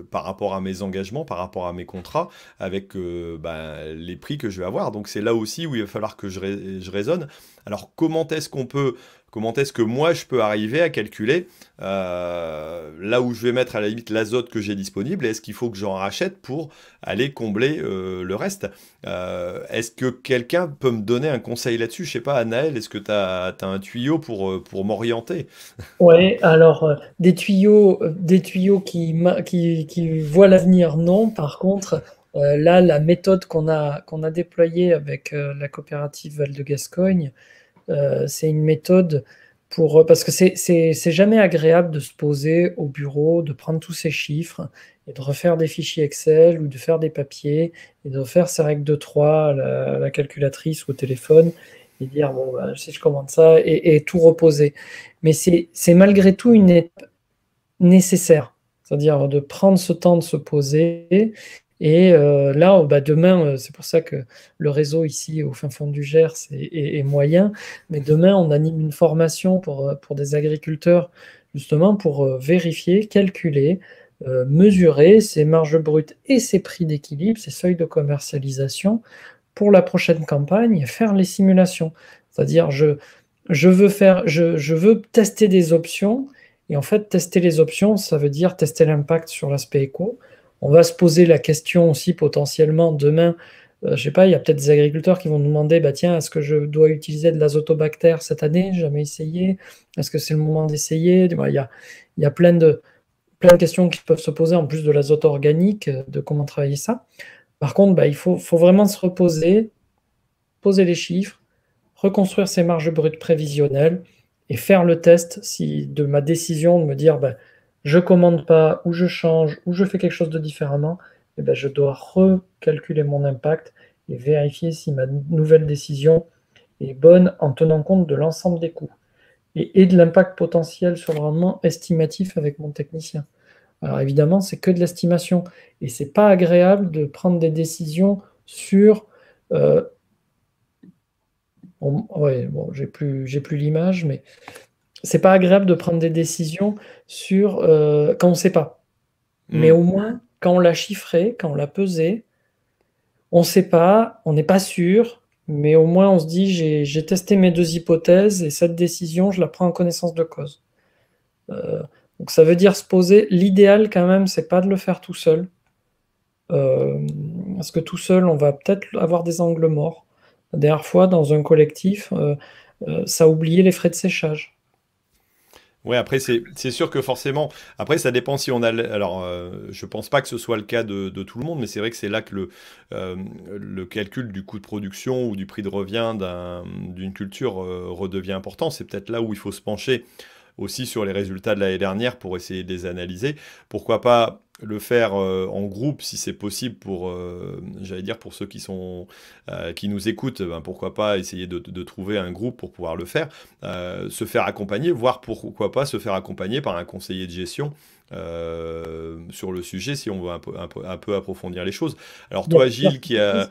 par rapport à mes engagements, par rapport à mes contrats, avec bah, les prix que je vais avoir. Donc c'est là aussi où il va falloir que je, je raisonne. Alors comment est-ce qu'on peut comment est-ce que moi je peux arriver à calculer euh, là où je vais mettre à la limite l'azote que j'ai disponible est-ce qu'il faut que j'en rachète pour aller combler euh, le reste euh, Est-ce que quelqu'un peut me donner un conseil là-dessus Je sais pas, Anaël, est-ce que tu as, un tuyau pour, pour m'orienter Ouais, alors des tuyaux, des tuyaux qui, qui, voient l'avenir, non. Par contre, là, la méthode qu'on a, qu'on a déployée avec la coopérative Val de Gascogne, euh, c'est une méthode pour, euh, parce que c'est jamais agréable de se poser au bureau, de prendre tous ces chiffres et de refaire des fichiers Excel ou de faire des papiers et de faire ses règles de 3 la, calculatrice ou au téléphone et dire bon bah, si je commande ça et, tout reposer. Mais c'est malgré tout une étape nécessaire, c'est-à-dire de prendre ce temps de se poser et euh, là, oh, bah, demain, euh, c'est pour ça que le réseau ici au fin fond du Gers est, moyen, mais demain, on anime une formation pour, euh, pour des agriculteurs, justement, pour vérifier, calculer, mesurer ces marges brutes et ses prix d'équilibre, ces seuils de commercialisation pour la prochaine campagne et faire les simulations. C'est-à-dire, je, je, veux faire, je, je veux tester des options. Et en fait, tester les options, ça veut dire tester l'impact sur l'aspect éco, on va se poser la question aussi potentiellement demain, je euh, je sais pas, il y a peut-être des agriculteurs qui vont nous demander, bah tiens, est-ce que je dois utiliser de l'azotobactère cette année Jamais essayé. Est-ce que c'est le moment d'essayer Il y a, il y a plein, de, plein de questions qui peuvent se poser en plus de l'azote organique, euh, de comment travailler ça. Par contre, bah, il faut, vraiment se reposer, poser les chiffres, reconstruire ces marges brutes prévisionnelles et faire le test si, de ma décision de me dire ben, je commande pas, ou je change, ou je fais quelque chose de différemment, eh ben, je dois recalculer mon impact et vérifier si ma nouvelle décision est bonne en tenant compte de l'ensemble des coûts et, de l'impact potentiel sur le rendement estimatif avec mon technicien. Alors évidemment, c'est que de l'estimation et ce n'est pas agréable de prendre des décisions sur. Euh, bon, j'ai plus, plus l'image, mais c'est pas agréable de prendre des décisions sur euh, quand on sait pas. Mm. Mais au moins, quand on l'a chiffré, quand on l'a pesé, on sait pas, on n'est pas sûr, mais au moins on se dit j'ai testé mes deux hypothèses et cette décision, je la prends en connaissance de cause. Euh, donc ça veut dire se poser. L'idéal quand même, c'est pas de le faire tout seul. Euh, parce que tout seul, on va peut-être avoir des angles morts. La dernière fois, dans un collectif, ça a oublié les frais de séchage. Oui, après, c'est sûr que forcément, après, ça dépend si on a. Alors, je euh, je pense pas que ce soit le cas de, tout le monde, mais c'est vrai que c'est là que le, euh, le calcul du coût de production ou du prix de revient d'une culture euh, redevient important. C'est peut-être là où il faut se pencher aussi sur les résultats de l'année dernière pour essayer de les analyser. Pourquoi pas le faire euh, en groupe si c'est possible pour euh, j'allais dire pour ceux qui sont euh, qui nous écoutent ben, pourquoi pas essayer de, trouver un groupe pour pouvoir le faire se faire accompagner voire pourquoi pas se faire accompagner par un conseiller de gestion euh, sur le sujet si on veut un peu, approfondir les choses. Alors toi, Gilles, qui a...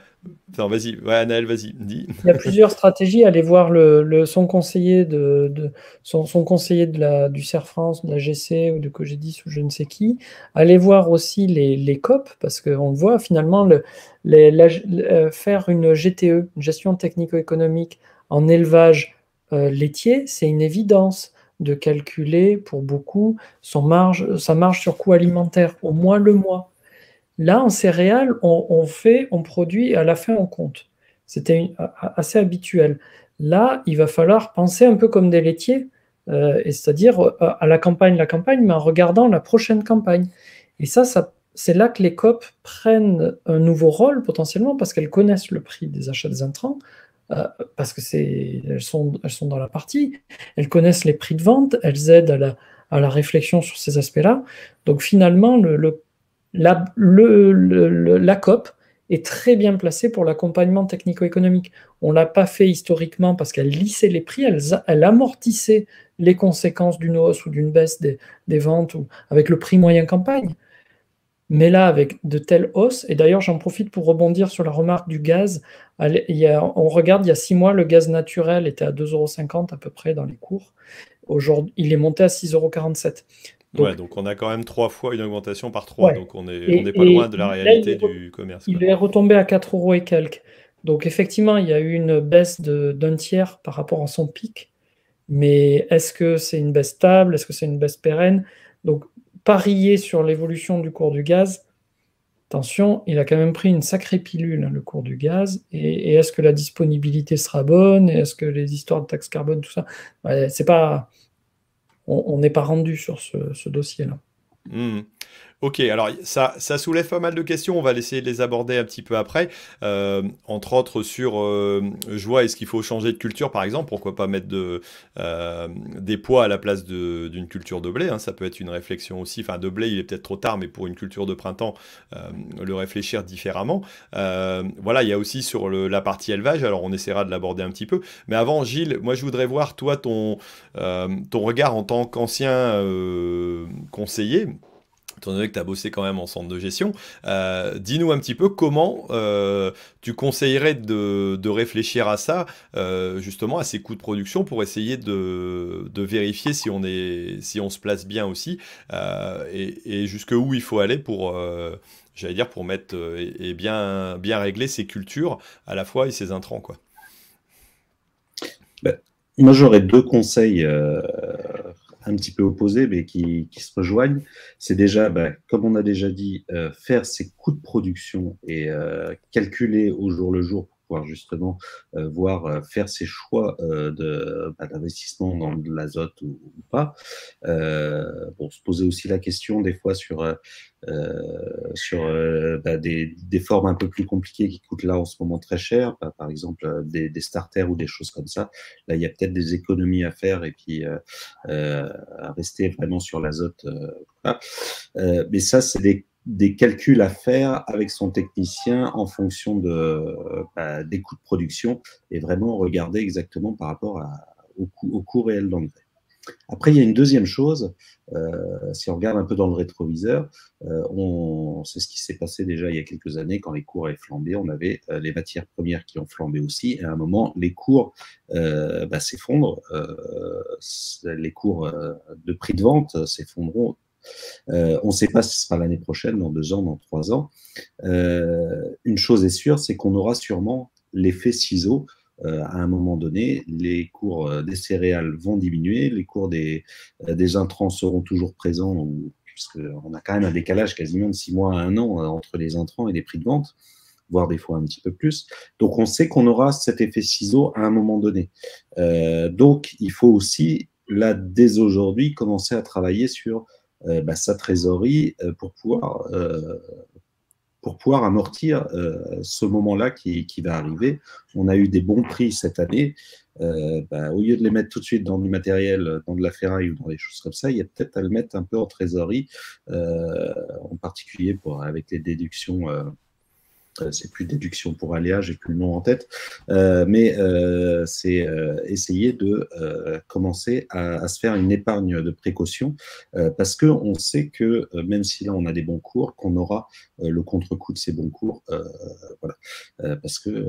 vas-y, ouais, Anaël, vas-y, dis. Il y a plusieurs stratégies. Allez voir le, son conseiller, de, son, conseiller de la, du CERF France, de la GC ou de Cogedis ou je ne sais qui. Allez voir aussi les, les COP parce qu'on voit finalement le, euh, faire une GTE, une gestion technico-économique en élevage euh, laitier, c'est une évidence de calculer pour beaucoup son marge, sa marge sur coût alimentaire, au moins le mois. Là, en céréales, on, fait, on produit et à la fin, on compte. C'était assez habituel. Là, il va falloir penser un peu comme des laitiers, euh, c'est-à-dire euh, à, la campagne, la campagne, mais en regardant la prochaine campagne. Et ça, ça c'est là que les COP prennent un nouveau rôle potentiellement parce qu'elles connaissent le prix des achats des intrants, euh, parce que c'est, elles sont, dans la partie, elles connaissent les prix de vente, elles aident à la, réflexion sur ces aspects-là. Donc finalement, le, la, COP est très bien placée pour l'accompagnement technico-économique. On ne l'a pas fait historiquement parce qu'elle lissait les prix, elle, amortissait les conséquences d'une hausse ou d'une baisse des, des, ventes ou avec le prix moyen campagne. Mais là, avec de telles hausses, et d'ailleurs j'en profite pour rebondir sur la remarque du gaz on regarde, il y a six mois, le gaz naturel était à euros à peu près dans les cours. Aujourd'hui, il est monté à 6,47 Donc, donc on a quand même trois fois une augmentation par trois, donc on n'est pas loin de la réalité du commerce. Il est retombé à 4 euros et quelques. Donc effectivement, il y a eu une baisse d'un tiers par rapport à son pic, mais est-ce que c'est une baisse stable Est-ce que c'est une baisse pérenne Donc parier sur l'évolution du cours du gaz, Attention, il a quand même pris une sacrée pilule, le cours du gaz. Et, est-ce que la disponibilité sera bonne et Est-ce que les histoires de taxes carbone, tout ça bah, C'est pas, on n'est pas rendu sur ce, dossier-là. Mmh. Ok, alors ça, ça soulève pas mal de questions, on va essayer de les aborder un petit peu après, euh, entre autres sur, euh, je est-ce qu'il faut changer de culture par exemple, pourquoi pas mettre de, euh, des pois à la place d'une culture de blé, hein? ça peut être une réflexion aussi, enfin de blé il est peut-être trop tard, mais pour une culture de printemps, euh, le réfléchir différemment. voilà, il y a aussi sur la partie élevage, alors on essaiera de l'aborder un petit peu, mais avant Gilles, moi je voudrais voir toi ton, ton regard en tant qu'ancien conseiller, étant donné que tu as bossé quand même en centre de gestion, euh, dis-nous un petit peu comment euh, tu conseillerais de, de, réfléchir à ça, euh, justement à ces coûts de production pour essayer de, de, vérifier si on, est, si on se place bien aussi et, et jusque où il faut aller pour, j'allais dire, pour mettre et, bien, bien régler ces cultures à la fois et ces intrants. Quoi. Bah, moi, j'aurais deux conseils un petit peu opposés, mais qui, se rejoignent, c'est déjà, bah, comme on a déjà dit, euh, faire ses coûts de production et euh, calculer au jour le jour justement euh, voir euh, faire ses choix euh, de, bah, d'investissement dans de l'azote ou, pas. pour se poser aussi la question des fois sur, sur bah, des, formes un peu plus compliquées qui coûtent là en ce moment très cher, bah, par exemple des, starters ou des choses comme ça. Là, il y a peut-être des économies à faire et puis à rester vraiment sur l'azote. mais ça, c'est des des calculs à faire avec son technicien en fonction euh, bah, des coûts de production et vraiment regarder exactement par rapport à, au, coût, réel d'engrais. Après, il y a une deuxième chose, euh, si on regarde un peu dans le rétroviseur, euh, c'est ce qui s'est passé déjà il y a quelques années quand les cours avaient flambé, on avait les matières premières qui ont flambé aussi, et à un moment, les cours bah, s'effondrent, les cours de prix de vente s'effondreront euh, on ne sait pas si ce sera l'année prochaine, dans deux ans, dans trois ans. Euh, une chose est sûre, c'est qu'on aura sûrement l'effet ciseau euh, à un moment donné, les cours des céréales vont diminuer, les cours des, intrants seront toujours présents, puisqu'on a quand même un décalage quasiment de six mois à un an entre les intrants et les prix de vente, voire des fois un petit peu plus. Donc on sait qu'on aura cet effet ciseau à un moment donné. donc il faut aussi, là, dès aujourd'hui, commencer à travailler sur euh, bah, sa trésorerie euh, pour pouvoir euh, pour pouvoir amortir ce moment-là qui, va arriver. On a eu des bons prix cette année. Bah, au lieu de les mettre tout de suite dans du matériel, dans de la ferraille ou dans des choses comme ça, il y a peut-être à le mettre un peu en trésorerie, en particulier pour, avec les déductions euh, c'est plus déduction pour aléa, j'ai plus le nom en tête, euh, mais euh, c'est essayer de commencer à, se faire une épargne de précaution, parce qu'on sait que même si là on a des bons cours, qu'on aura le contre-coup de ces bons cours, voilà, parce que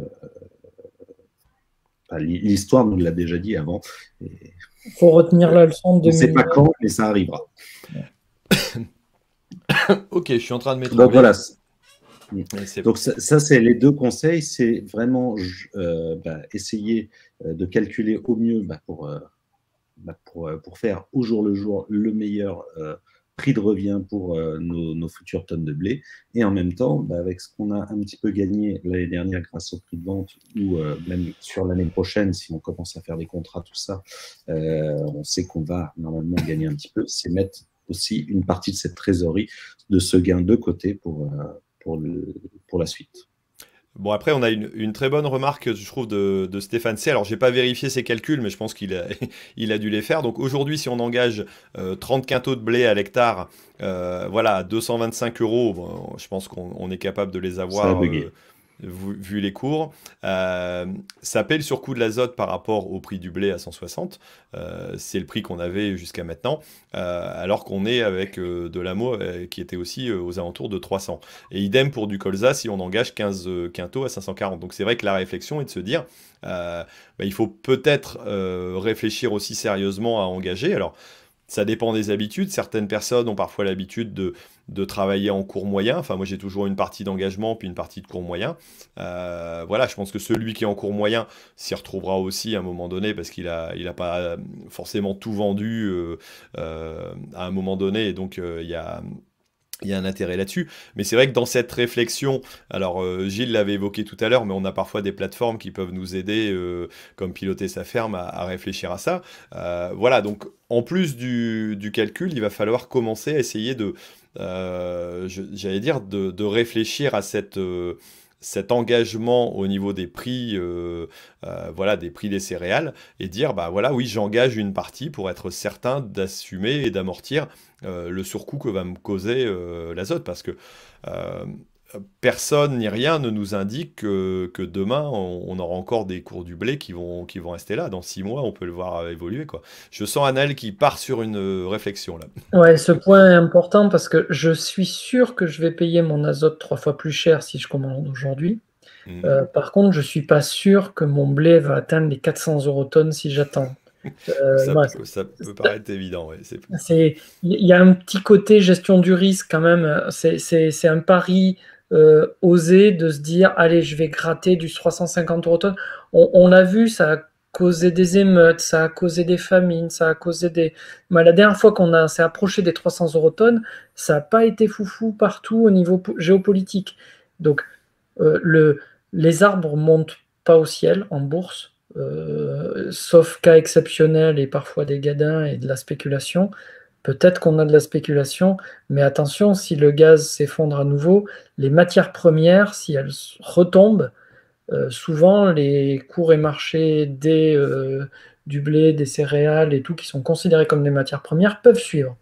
l'histoire nous l'a déjà dit avant. Il faut retenir la leçon de. On ne pas quand, mais ça arrivera. ok, je suis en train de mettre. Donc voilà, donc ça, c'est les deux conseils, c'est vraiment euh, bah, essayer euh, de calculer au mieux bah, pour, euh, bah, pour, faire au jour le jour le meilleur prix de revient pour nos, futures tonnes de blé, et en même temps, avec ce qu'on a un petit peu gagné l'année dernière grâce au prix de vente, ou même sur l'année prochaine, si on commence à faire des contrats, tout ça, on sait qu'on va normalement gagner un petit peu, c'est mettre aussi une partie de cette trésorerie, de ce gain de côté pour, pour, la suite. Bon, après, on a une, très bonne remarque, je trouve, de, Stéphane C. Alors, j'ai pas vérifié ses calculs, mais je pense qu'il a, dû les faire. Donc, aujourd'hui, si on engage 30 euh, quintaux de blé à l'hectare, euh, voilà, 225 euros, je pense qu'on est capable de les avoir vu, les cours. Euh, ça paie le surcoût de l'azote par rapport au prix du blé à 160. Euh, c'est le prix qu'on avait jusqu'à maintenant, euh, alors qu'on est avec euh, de l'amo qui était aussi aux alentours de 300. Et idem pour du colza si on engage 15 quintaux à 540. Donc c'est vrai que la réflexion est de se dire, bah, il faut peut-être réfléchir aussi sérieusement à engager. Alors, ça dépend des habitudes. Certaines personnes ont parfois l'habitude de, de travailler en cours moyen. Enfin, moi, j'ai toujours une partie d'engagement puis une partie de cours moyen. Euh, voilà, je pense que celui qui est en cours moyen s'y retrouvera aussi à un moment donné parce qu'il n'a il pas euh, forcément tout vendu euh, à un moment donné. Et donc, il y a il y un intérêt là-dessus. Mais c'est vrai que dans cette réflexion, alors Gilles l'avait évoqué tout à l'heure, mais on a parfois des plateformes qui peuvent nous aider, comme piloter sa ferme, à, réfléchir à ça. voilà, donc en plus du, calcul, il va falloir commencer à essayer de, euh, j'allais dire, de, réfléchir à cette euh, cet engagement au niveau des prix, euh, voilà, des prix des céréales, et dire bah voilà, oui, j'engage une partie pour être certain d'assumer et d'amortir le surcoût que va me causer l'azote, parce que personne ni rien ne nous indique que, demain, on, aura encore des cours du blé qui vont, qui vont rester là. Dans six mois, on peut le voir évoluer. Quoi. Je sens Annel qui part sur une euh, réflexion là. Ouais, ce point est important parce que je suis sûr que je vais payer mon azote trois fois plus cher si je commande aujourd'hui. Hmm. Euh, par contre, je ne suis pas sûr que mon blé va atteindre les 400 euros tonnes si j'attends. Euh, ça, peut, paraître évident. Il y a un petit côté gestion du risque quand même. C'est un pari euh, oser de se dire allez, je vais gratter du 350 euros tonne. On, l'a vu, ça a causé des émeutes, ça a causé des famines, ça a causé des. Mais la dernière fois qu'on s'est approché des 300 euros tonnes, ça n'a pas été foufou partout au niveau géopolitique. Donc, euh, le, les arbres montent pas au ciel en bourse, euh, sauf cas exceptionnels et parfois des gadins et de la spéculation. Peut-être qu'on a de la spéculation, mais attention, si le gaz s'effondre à nouveau, les matières premières, si elles retombent, euh, souvent les cours et marchés des, euh, du blé, des céréales et tout, qui sont considérés comme des matières premières, peuvent suivre.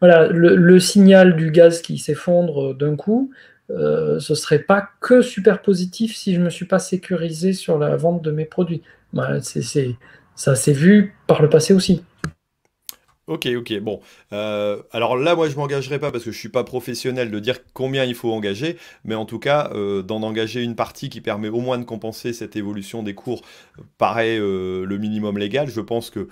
voilà, le, signal du gaz qui s'effondre d'un coup, euh, ce serait pas que super positif si je me suis pas sécurisé sur la vente de mes produits. Bah, c'est ça s'est vu par le passé aussi. Ok, ok, bon. Euh, alors là, moi, je ne m'engagerai pas parce que je ne suis pas professionnel de dire combien il faut engager, mais en tout cas, euh, d'en engager une partie qui permet au moins de compenser cette évolution des cours paraît euh, le minimum légal. Je pense que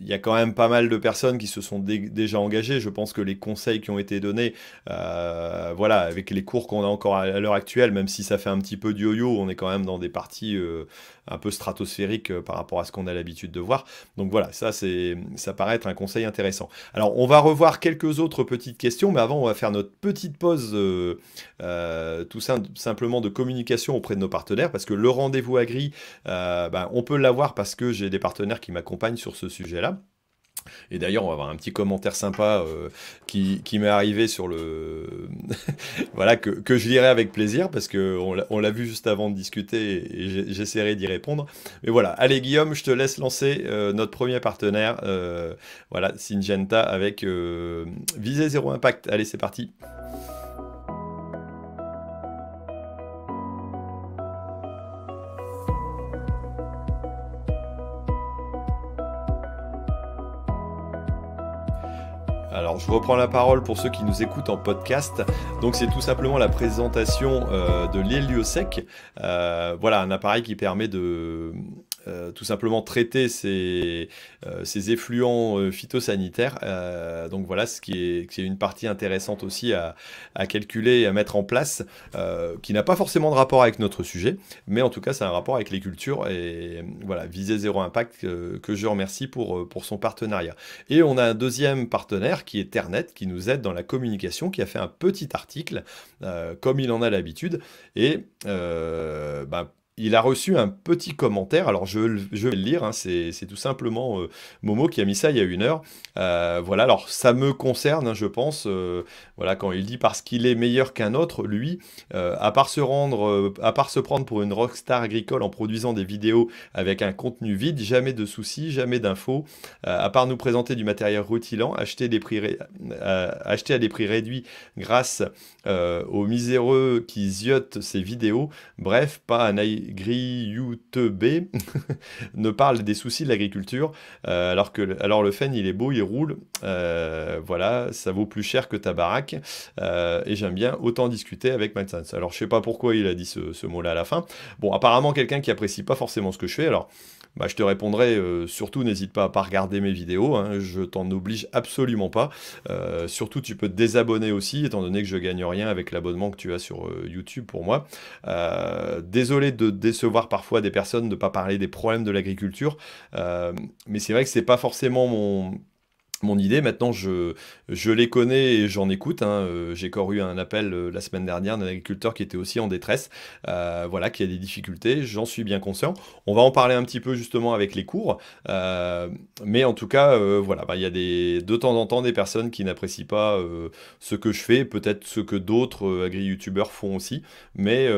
il y a quand même pas mal de personnes qui se sont déjà engagées. Je pense que les conseils qui ont été donnés, voilà, avec les cours qu'on a encore à l'heure actuelle, même si ça fait un petit peu du yo-yo, on est quand même dans des parties un peu stratosphérique euh, par rapport à ce qu'on a l'habitude de voir. Donc voilà, ça, c'est, ça paraît être un conseil intéressant. Alors, on va revoir quelques autres petites questions, mais avant, on va faire notre petite pause euh, euh, tout simplement de communication auprès de nos partenaires, parce que le rendez-vous agri, gris, ben, on peut l'avoir parce que j'ai des partenaires qui m'accompagnent sur ce sujet-là. Et d'ailleurs, on va avoir un petit commentaire sympa euh, qui, m'est arrivé sur le. voilà, que, je lirai avec plaisir parce qu'on l'a vu juste avant de discuter et j'essaierai d'y répondre. Mais voilà, allez Guillaume, je te laisse lancer euh, notre premier partenaire, euh, voilà, Syngenta avec Visée Zéro Impact. Allez, c'est parti. je reprends la parole pour ceux qui nous écoutent en podcast. Donc c'est tout simplement la présentation euh, de l'héliosec. Euh, voilà, un appareil qui permet de euh, tout simplement traiter ces, euh, effluents euh, phytosanitaires. donc voilà, ce qui est, qui est, une partie intéressante aussi à, à calculer et à mettre en place, qui n'a pas forcément de rapport avec notre sujet, mais en tout cas, c'est un rapport avec les cultures. Et voilà, Visée Zéro Impact, que je remercie pour, pour son partenariat. Et on a un deuxième partenaire qui est Ternet, qui nous aide dans la communication, qui a fait un petit article, comme il en a l'habitude. Et bah, il a reçu un petit commentaire, alors je, vais le lire, hein, c'est tout simplement euh, Momo qui a mis ça il y a une heure. Euh, voilà, alors ça me concerne, hein, je pense, euh, voilà, quand il dit parce qu'il est meilleur qu'un autre, lui, à, part se rendre, à part se prendre pour une rockstar agricole en produisant des vidéos avec un contenu vide, jamais de soucis, jamais d'infos, à part nous présenter du matériel rutilant, acheter, acheter à des prix réduits grâce aux miséreux qui ziotent ces vidéos, bref, pas un aïe B ne parle des soucis de l'agriculture, euh, alors que alors le fen il est beau, il roule, euh, voilà, ça vaut plus cher que ta baraque, euh, et j'aime bien autant discuter avec McSense. Alors je sais pas pourquoi il a dit ce mot-là à la fin. Bon, apparemment quelqu'un qui apprécie pas forcément ce que je fais, alors bah, je te répondrai euh, surtout n'hésite pas à pas regarder mes vidéos, hein, je t'en oblige absolument pas. Euh, surtout tu peux te désabonner aussi, étant donné que je gagne rien avec l'abonnement que tu as sur euh, YouTube pour moi. désolé de décevoir parfois des personnes, de ne pas parler des problèmes de l'agriculture, mais c'est vrai que c'est pas forcément mon mon idée, maintenant, je, je les connais et j'en écoute. Hein. Euh, j'ai encore eu un appel euh, la semaine dernière d'un agriculteur qui était aussi en détresse, euh, voilà, qui a des difficultés. J'en suis bien conscient. On va en parler un petit peu justement avec les cours. mais en tout cas, voilà, bah, il y a des, de temps en temps des personnes qui n'apprécient pas ce que je fais, peut-être ce que d'autres agri-youtubeurs font aussi. Mais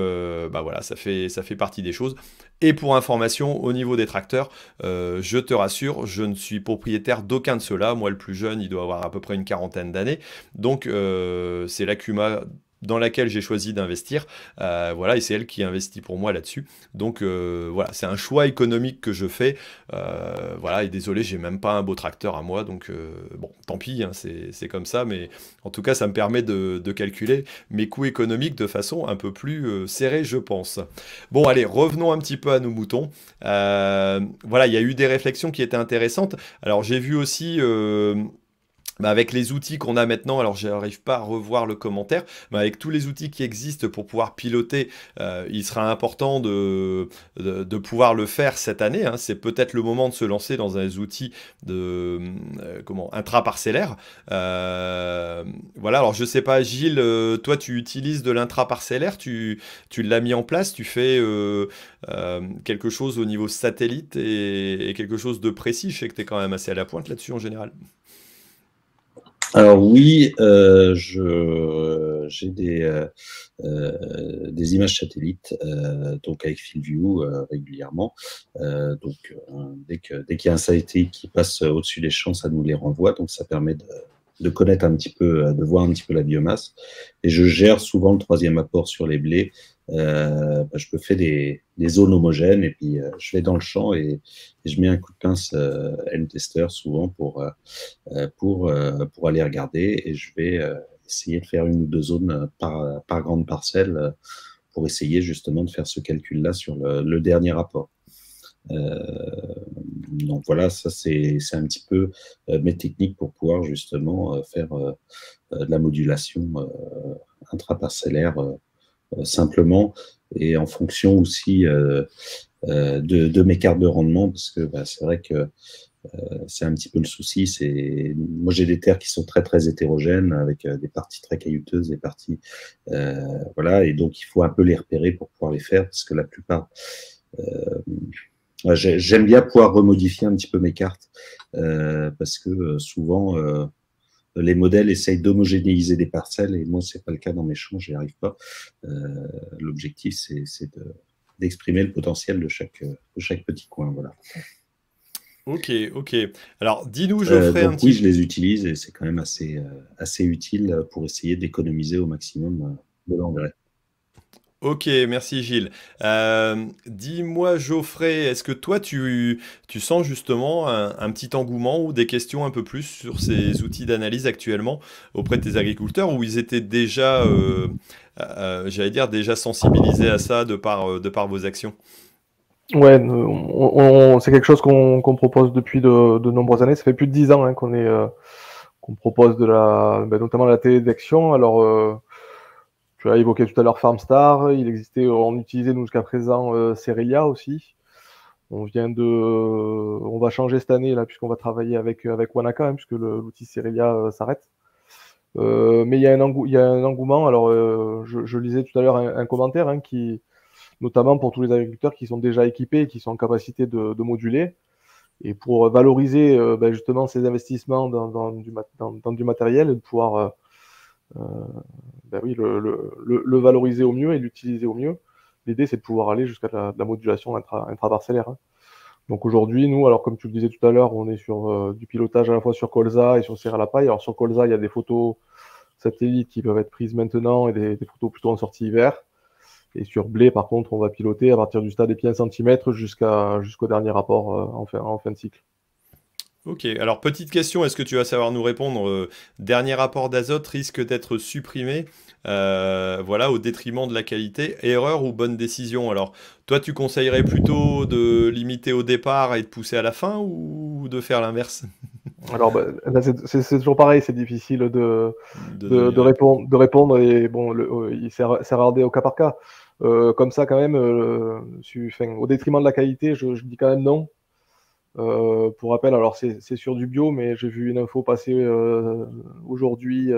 bah, voilà, ça fait, ça fait partie des choses. Et pour information, au niveau des tracteurs, je te rassure, je ne suis propriétaire d'aucun de ceux-là. Moi, plus jeune, il doit avoir à peu près une quarantaine d'années. Donc euh, c'est l'acuma dans laquelle j'ai choisi d'investir. Euh, voilà, et c'est elle qui investit pour moi là-dessus. Donc euh, voilà, c'est un choix économique que je fais. Euh, voilà, et désolé, j'ai même pas un beau tracteur à moi, donc bon, tant pis, hein, c'est comme ça, mais en tout cas, ça me permet de, de, calculer mes coûts économiques de façon un peu plus serrée, je pense. Bon, allez, revenons un petit peu à nos moutons. voilà, il y a eu des réflexions qui étaient intéressantes. Alors j'ai vu aussi bah, avec les outils qu'on a maintenant, alors je n'arrive pas à revoir le commentaire, mais avec tous les outils qui existent pour pouvoir piloter, euh, il sera important de, de, pouvoir le faire cette année. Hein. C'est peut-être le moment de se lancer dans un outil de euh, comment euh, voilà, alors je sais pas, Gilles, toi tu utilises de lintra tu, tu l'as mis en place, tu fais quelque chose au niveau satellite et, et quelque chose de précis. Je sais que tu es quand même assez à la pointe là-dessus en général. Alors oui, euh, j'ai des, euh, euh, des images satellites, euh, donc avec FieldView euh, régulièrement. Euh, donc dès qu'il dès y a un satellite qui passe au-dessus des champs, ça nous les renvoie, donc ça permet de, de connaître un petit peu, de voir un petit peu la biomasse. Et je gère souvent le troisième apport sur les blés, euh, bah, je peux faire des, zones homogènes et puis euh, je vais dans le champ et, je mets un coup de pince euh, M-tester souvent pour, pour, pour aller regarder et je vais essayer de faire une ou deux zones par, par grande parcelle pour essayer justement de faire ce calcul-là sur le, dernier rapport. donc voilà, ça c'est un petit peu mes techniques pour pouvoir justement faire de la modulation intra intraparcellaire euh, simplement et en fonction aussi euh, euh, de, mes cartes de rendement, parce que bah, c'est vrai que c'est un petit peu le souci. C'est moi j'ai des terres qui sont très très hétérogènes avec des parties très caillouteuses, des parties voilà, et donc il faut un peu les repérer pour pouvoir les faire parce que la plupart j'aime bien pouvoir remodifier un petit peu mes cartes parce que souvent les modèles essayent d'homogénéiser des parcelles, et moi, ce n'est pas le cas dans mes champs, j'y arrive pas. Euh, l'objectif, c'est d'exprimer le potentiel de chaque, chaque petit coin. Voilà. Ok, ok. Alors, dis-nous, euh, Geoffrey. un petit... Oui, je les utilise et c'est quand même assez, euh, assez utile pour essayer d'économiser au maximum de l'engrais. Ok, merci Gilles. Euh, dis-moi Geoffrey, est-ce que toi tu, tu sens justement un, petit engouement ou des questions un peu plus sur ces outils d'analyse actuellement auprès de tes agriculteurs où ils étaient déjà, euh, euh, j'allais dire, déjà sensibilisés à ça de par, de par vos actions Ouais, c'est quelque chose qu'on propose depuis de, de, nombreuses années. Ça fait plus de dix ans hein, qu'on est qu'on propose de la, ben, notamment la télédiction. Alors tu as évoqué tout à l'heure Farmstar, il existait, on utilisait nous jusqu'à présent Cerelia euh, aussi. On vient de, euh, on va changer cette année là puisqu'on va travailler avec euh, avec Wanaka hein, puisque l'outil Cerelia s'arrête. mais il y, a un y a un engouement. Alors, je, lisais tout à l'heure un, commentaire hein, qui, notamment pour tous les agriculteurs qui sont déjà équipés qui sont en capacité de, moduler. Et pour valoriser ben, justement ces investissements dans, du, dans du matériel et de pouvoir euh, ben oui, le, valoriser au mieux et l'utiliser au mieux. L'idée, c'est de pouvoir aller jusqu'à la, modulation intra, intraparcellaire. Hein. Donc aujourd'hui, nous, alors comme tu le disais tout à l'heure, on est sur euh, du pilotage à la fois sur colza et sur à La Paille. Alors sur colza, il y a des photos satellites qui peuvent être prises maintenant et des, photos plutôt en sortie hiver. Et sur blé, par contre, on va piloter à partir du stade des pieds centimètres cm jusqu'au dernier rapport euh, en, en fin de cycle. Ok, alors petite question, est-ce que tu vas savoir nous répondre euh, Dernier rapport d'azote risque d'être supprimé euh, voilà, au détriment de la qualité. Erreur ou bonne décision Alors, toi, tu conseillerais plutôt de limiter au départ et de pousser à la fin ou de faire l'inverse Alors, bah, bah c'est toujours pareil, c'est difficile de, de, répondre, de répondre et bon, le, euh, il à au cas par cas. comme ça, quand même, au détriment de la qualité, je dis quand même non. Euh, pour rappel, alors c'est sur du bio, mais j'ai vu une info passer euh, aujourd'hui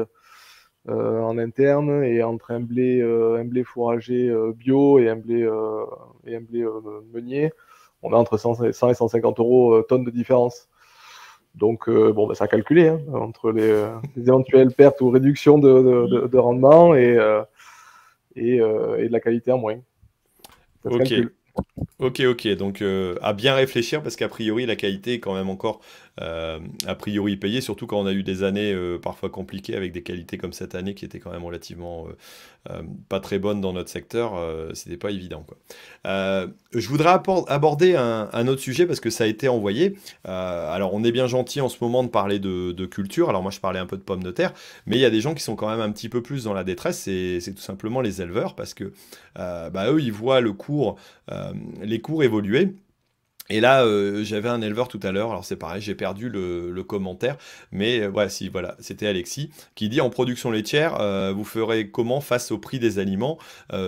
euh, en interne et entre un blé, un blé fourragé bio et un blé, et meunier, on a entre 100 et 150 euros tonnes de différence. Donc, bon, bah, ça a calculé hein, entre les, éventuelles pertes ou réductions de, rendement et, et, de la qualité en moins. Ok, ok, donc euh, à bien réfléchir parce qu'a priori la qualité est quand même encore euh, a priori payée, surtout quand on a eu des années euh, parfois compliquées avec des qualités comme cette année qui étaient quand même relativement euh, pas très bonne dans notre secteur, euh, c'était pas évident. Quoi. Euh, je voudrais aborder un, autre sujet parce que ça a été envoyé. alors, on est bien gentil en ce moment de parler de, culture. Alors, moi, je parlais un peu de pommes de terre, mais il y a des gens qui sont quand même un petit peu plus dans la détresse, et c'est tout simplement les éleveurs parce que bah, eux, ils voient le cours, les cours évoluer. Et là, euh, j'avais un éleveur tout à l'heure, alors c'est pareil, j'ai perdu le, commentaire, mais voici, euh, voilà, c'était Alexis qui dit en production laitière, euh, vous ferez comment face au prix des aliments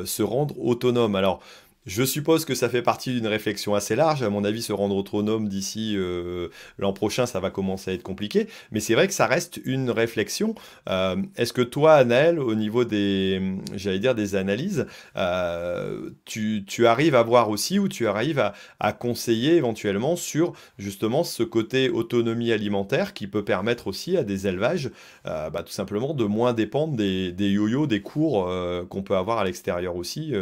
se rendre autonome Alors, je suppose que ça fait partie d'une réflexion assez large. À mon avis, se rendre autonome d'ici euh, l'an prochain, ça va commencer à être compliqué. Mais c'est vrai que ça reste une réflexion. Euh, est-ce que toi, Anaël, au niveau des, j'allais dire, des analyses, euh, tu, arrives à voir aussi ou tu arrives à, conseiller éventuellement sur justement ce côté autonomie alimentaire qui peut permettre aussi à des élevages, bah, tout simplement, de moins dépendre des, des yo-yo, des cours qu'on peut avoir à l'extérieur aussi.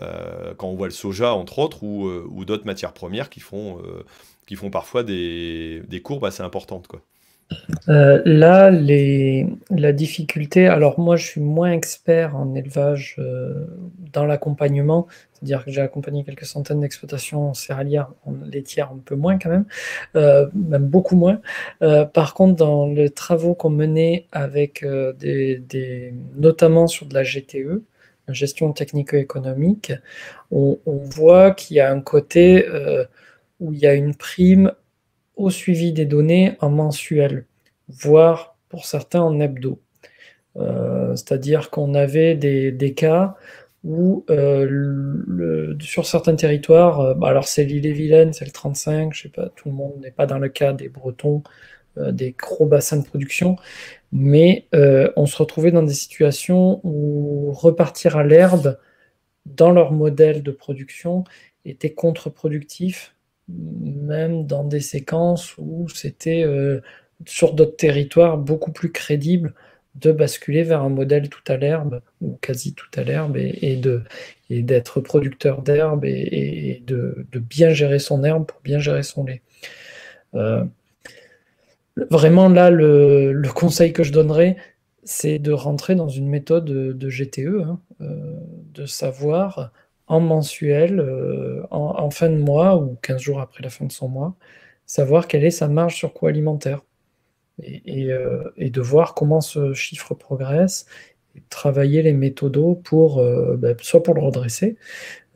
Euh, quand on voit le soja, entre autres, ou, euh, d'autres matières premières qui font, euh, qui font parfois des, courbes assez importantes. Quoi. là, la difficulté, alors moi je suis moins expert en élevage dans l'accompagnement, c'est-à-dire que j'ai accompagné quelques centaines d'exploitations céréalières, en laitières un peu moins quand même, même beaucoup moins. par contre, dans les travaux qu'on menait avec des, notamment sur de la GTE, gestion technico-économique, on, voit qu'il y a un côté euh, où il y a une prime au suivi des données en mensuel, voire pour certains en hebdo. Euh, c'est-à-dire qu'on avait des, cas où euh, sur certains territoires, bah alors c'est l'île-et-Vilaine, c'est le 35, je sais pas, tout le monde n'est pas dans le cas des Bretons, des gros bassins de production, mais euh, on se retrouvait dans des situations où repartir à l'herbe dans leur modèle de production était contre-productif, même dans des séquences où c'était euh, sur d'autres territoires beaucoup plus crédible de basculer vers un modèle tout à l'herbe ou quasi tout à l'herbe et, d'être producteur d'herbe et, de, bien gérer son herbe pour bien gérer son lait. Euh, Vraiment, là, le, conseil que je donnerais, c'est de rentrer dans une méthode de GTE, hein, euh, de savoir en mensuel, euh, en, fin de mois ou 15 jours après la fin de son mois, savoir quelle est sa marge sur coût alimentaire euh, et, de voir comment ce chiffre progresse et travailler les méthodos pour bah, soit pour le redresser,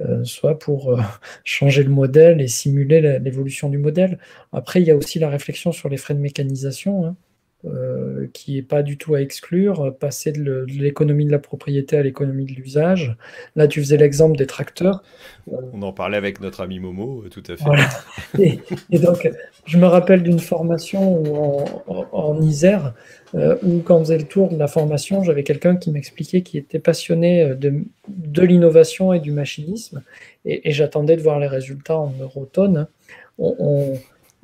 euh, soit pour euh, changer le modèle et simuler l'évolution du modèle. Après, il y a aussi la réflexion sur les frais de mécanisation. Hein. Euh, qui n'est pas du tout à exclure, passer de l'économie de la propriété à l'économie de l'usage. Là, tu faisais l'exemple des tracteurs. On en parlait avec notre ami Momo, euh, tout à fait. Et, donc, je me rappelle d'une formation en, Isère, euh, où quand on faisait le tour de la formation, j'avais quelqu'un qui m'expliquait qu'il était passionné de, de l'innovation et du machinisme, et, j'attendais de voir les résultats en eurotonnes. on, on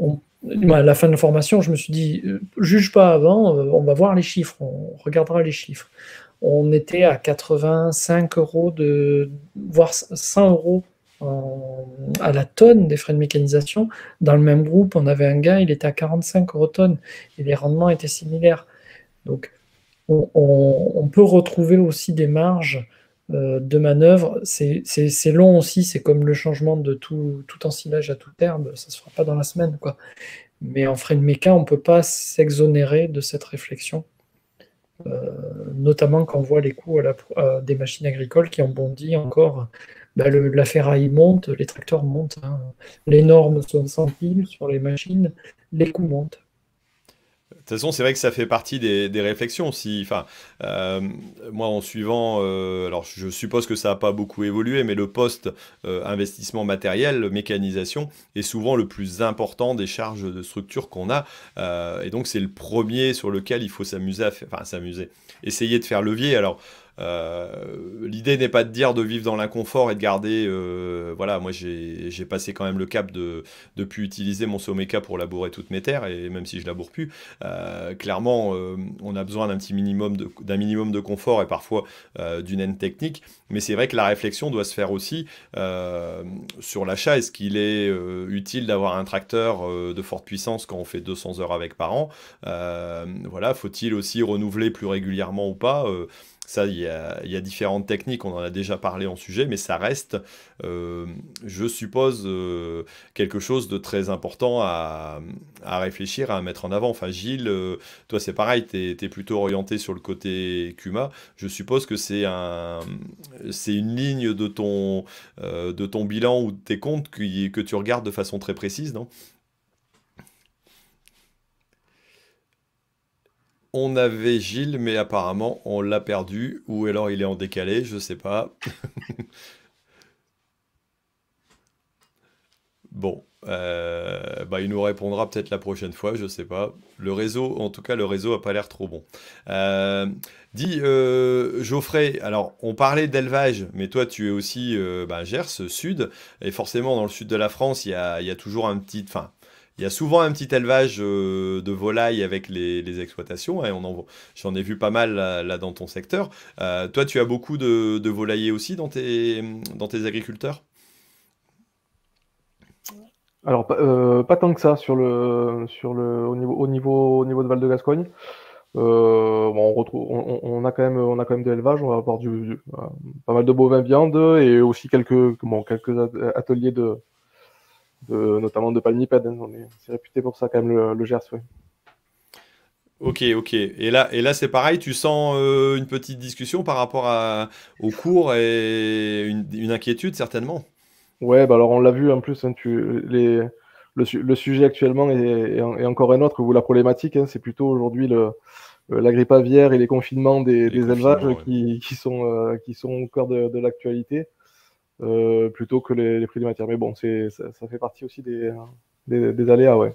on à bah, la fin de la formation, je me suis dit, euh, juge pas avant, euh, on va voir les chiffres, on regardera les chiffres. On était à 85 euros, de, voire 100 euros à la tonne des frais de mécanisation. Dans le même groupe, on avait un gars, il était à 45 euros tonne et les rendements étaient similaires. Donc, on peut retrouver aussi des marges euh, de manœuvre. C'est long aussi, c'est comme le changement de tout, tout ensilage à tout herbe, ça ne se fera pas dans la semaine. Quoi. Mais en de méca, on ne peut pas s'exonérer de cette réflexion, euh, notamment quand on voit les coûts à la, des machines agricoles qui ont bondi encore. Bah, la ferraille monte, les tracteurs montent, hein. les normes sont sensibles sur les machines, les coûts montent. De toute façon, c'est vrai que ça fait partie des, réflexions. Si, enfin, euh, moi, en suivant, euh, alors je suppose que ça n'a pas beaucoup évolué, mais le poste euh, investissement matériel, mécanisation, est souvent le plus important des charges de structure qu'on a. et donc, c'est le premier sur lequel il faut s'amuser, enfin s'amuser, essayer de faire levier. Alors, euh, l'idée n'est pas de dire de vivre dans l'inconfort et de garder. Euh, voilà, moi j'ai passé quand même le cap de ne plus utiliser mon Someca pour labourer toutes mes terres, et même si je laboure plus, euh, clairement on a besoin d'un petit minimum d'un minimum de confort et parfois d'une haine technique. Mais c'est vrai que la réflexion doit se faire aussi sur l'achat. Est-ce qu'il est utile d'avoir un tracteur de forte puissance quand on fait 200 heures avec par an. voilà, faut-il aussi renouveler plus régulièrement ou pas ça, il y, a, différentes techniques, on en a déjà parlé en sujet, mais ça reste, euh, je suppose, euh, quelque chose de très important à, réfléchir, à mettre en avant. Enfin, Gilles, euh, toi, c'est pareil, tu es, plutôt orienté sur le côté Kuma. Je suppose que c'est une ligne de ton, de ton bilan ou de tes comptes que, que tu regardes de façon très précise, non on avait Gilles, mais apparemment on l'a perdu, ou alors il est en décalé, je sais pas. bon, euh, bah, il nous répondra peut-être la prochaine fois, je sais pas. Le réseau, en tout cas, le réseau a pas l'air trop bon. Euh, dis euh, Geoffrey, alors on parlait d'élevage, mais toi tu es aussi bah, Gers, sud, et forcément dans le sud de la France, il y a, y a toujours un petit, enfin il y a souvent un petit élevage euh, de volailles avec les, exploitations. Hein, et J'en ai vu pas mal là, dans ton secteur. Euh, toi, tu as beaucoup de, de volaillers aussi dans tes, dans tes agriculteurs alors, euh, pas tant que ça sur le, sur le, au, niveau, au, niveau, au niveau de Val de Gascogne. on, retrouve, on, a quand même, on a quand même de l'élevage, on va avoir du, pas mal de bovins viande et aussi quelques, quelques ateliers de, notamment de palmipèdes. Hein, c'est réputé pour ça quand même le, Gers. Ok, ok. Et là, et là c'est pareil, tu sens euh, une petite discussion par rapport au cours et une, inquiétude certainement. Ouais, bah alors on l'a vu en plus, hein, les, le, sujet actuellement est, encore un autre, ou la problématique, hein, c'est plutôt aujourd'hui euh, la grippe aviaire et les confinements des, élevages qui, qui, sont, euh, qui au cœur de l'actualité. Euh, plutôt que les, prix des matières. Mais bon, c'est, ça, fait partie aussi des, des, aléas, ouais.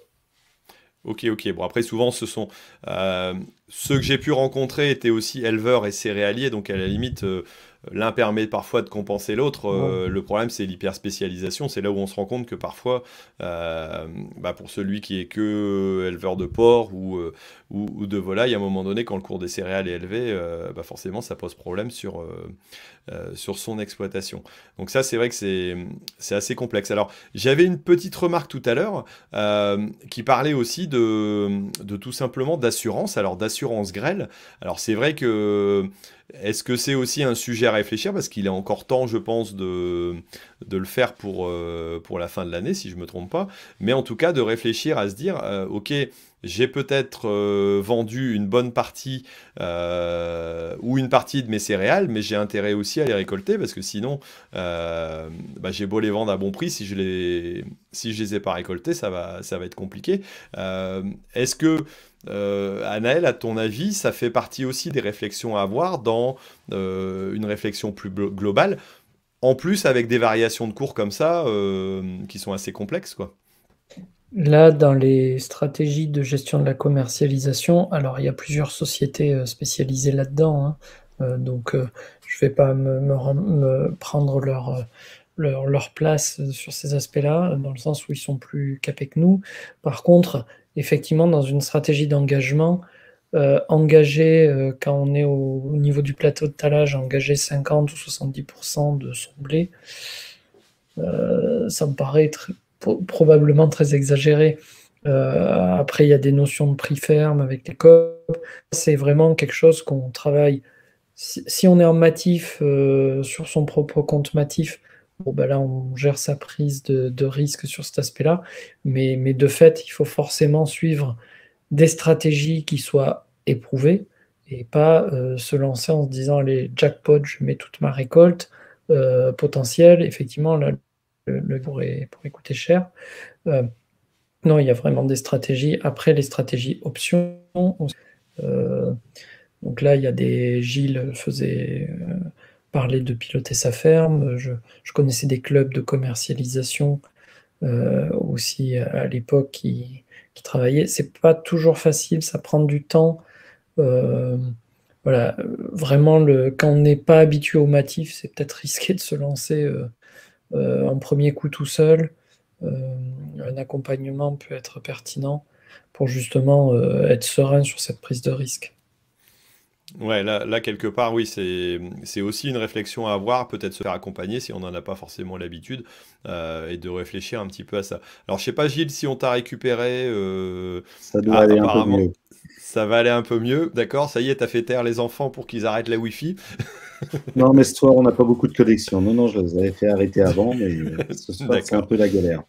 Ok, ok. Bon, après, souvent, ce sont euh, ceux que j'ai pu rencontrer étaient aussi éleveurs et céréaliers, donc à la limite, euh, l'un permet parfois de compenser l'autre. Euh, le problème, c'est l'hyper spécialisation. C'est là où on se rend compte que parfois, euh, bah, pour celui qui est que éleveur de porc euh, ou, ou, de volaille, à un moment donné, quand le cours des céréales est élevé, bah, forcément, ça pose problème sur, sur son exploitation. Donc ça, c'est vrai que c'est assez complexe. Alors, j'avais une petite remarque tout à l'heure qui parlait aussi de, de tout simplement d'assurance. Alors, d'assurance grêle. Alors, c'est vrai que est-ce que c'est aussi un sujet à réfléchir Parce qu'il est encore temps, je pense, de, le faire pour, euh, pour la fin de l'année, si je ne me trompe pas. Mais en tout cas, de réfléchir à se dire, euh, OK, j'ai peut-être euh, vendu une bonne partie ou une partie de mes céréales, mais j'ai intérêt aussi à les récolter, parce que sinon, bah, j'ai beau les vendre à bon prix, si je ne les, si les ai pas récoltées, ça va, ça va être compliqué. Est-ce que euh, Anaël, à ton avis, ça fait partie aussi des réflexions à avoir dans euh, une réflexion plus globale, en plus avec des variations de cours comme ça euh, qui sont assez complexes. Quoi. Là, dans les stratégies de gestion de la commercialisation, alors il y a plusieurs sociétés euh, spécialisées là-dedans, hein. donc je ne vais pas me prendre leur leur, place sur ces aspects-là, dans le sens où ils sont plus capés que nous. Par contre, effectivement, dans une stratégie d'engagement, euh, engager, euh, quand on est au, niveau du plateau de talage, engager 50 ou 70% de son blé, euh, ça me paraît probablement très exagéré. après, il y a des notions de prix ferme avec les COP. C'est vraiment quelque chose qu'on travaille. si, on est en matif, sur son propre compte matif, Bon, ben là, on gère sa prise de, risque sur cet aspect-là. Mais, mais, de fait, il faut forcément suivre des stratégies qui soient éprouvées et pas euh, se lancer en se disant les jackpot, je mets toute ma récolte euh, potentielle. Effectivement, là, le, le pourrait, pourrait, coûter cher. Euh, non, il y a vraiment des stratégies. Après, les stratégies options. donc là, il y a des. Gilles faisait de piloter sa ferme, je, connaissais des clubs de commercialisation euh, aussi à l'époque qui, qui travaillaient. C'est pas toujours facile, ça prend du temps. Euh, voilà, vraiment, le, quand on n'est pas habitué au matif, c'est peut-être risqué de se lancer euh, en premier coup tout seul. un accompagnement peut être pertinent pour justement être serein sur cette prise de risque. Ouais, là, quelque part, oui, c'est aussi une réflexion à avoir, peut-être se faire accompagner si on n'en a pas forcément l'habitude, euh, et de réfléchir un petit peu à ça. Alors, je sais pas, Gilles, si on t'a récupéré. Euh, ça doit ah, aller mieux. Ça va aller un peu mieux, d'accord Ça y est, t'as fait taire les enfants pour qu'ils arrêtent la Wi-Fi Non, mais ce soir, on n'a pas beaucoup de connexion. Non, non, je les avais fait arrêter avant, mais euh, ce soir, c'est un peu la galère.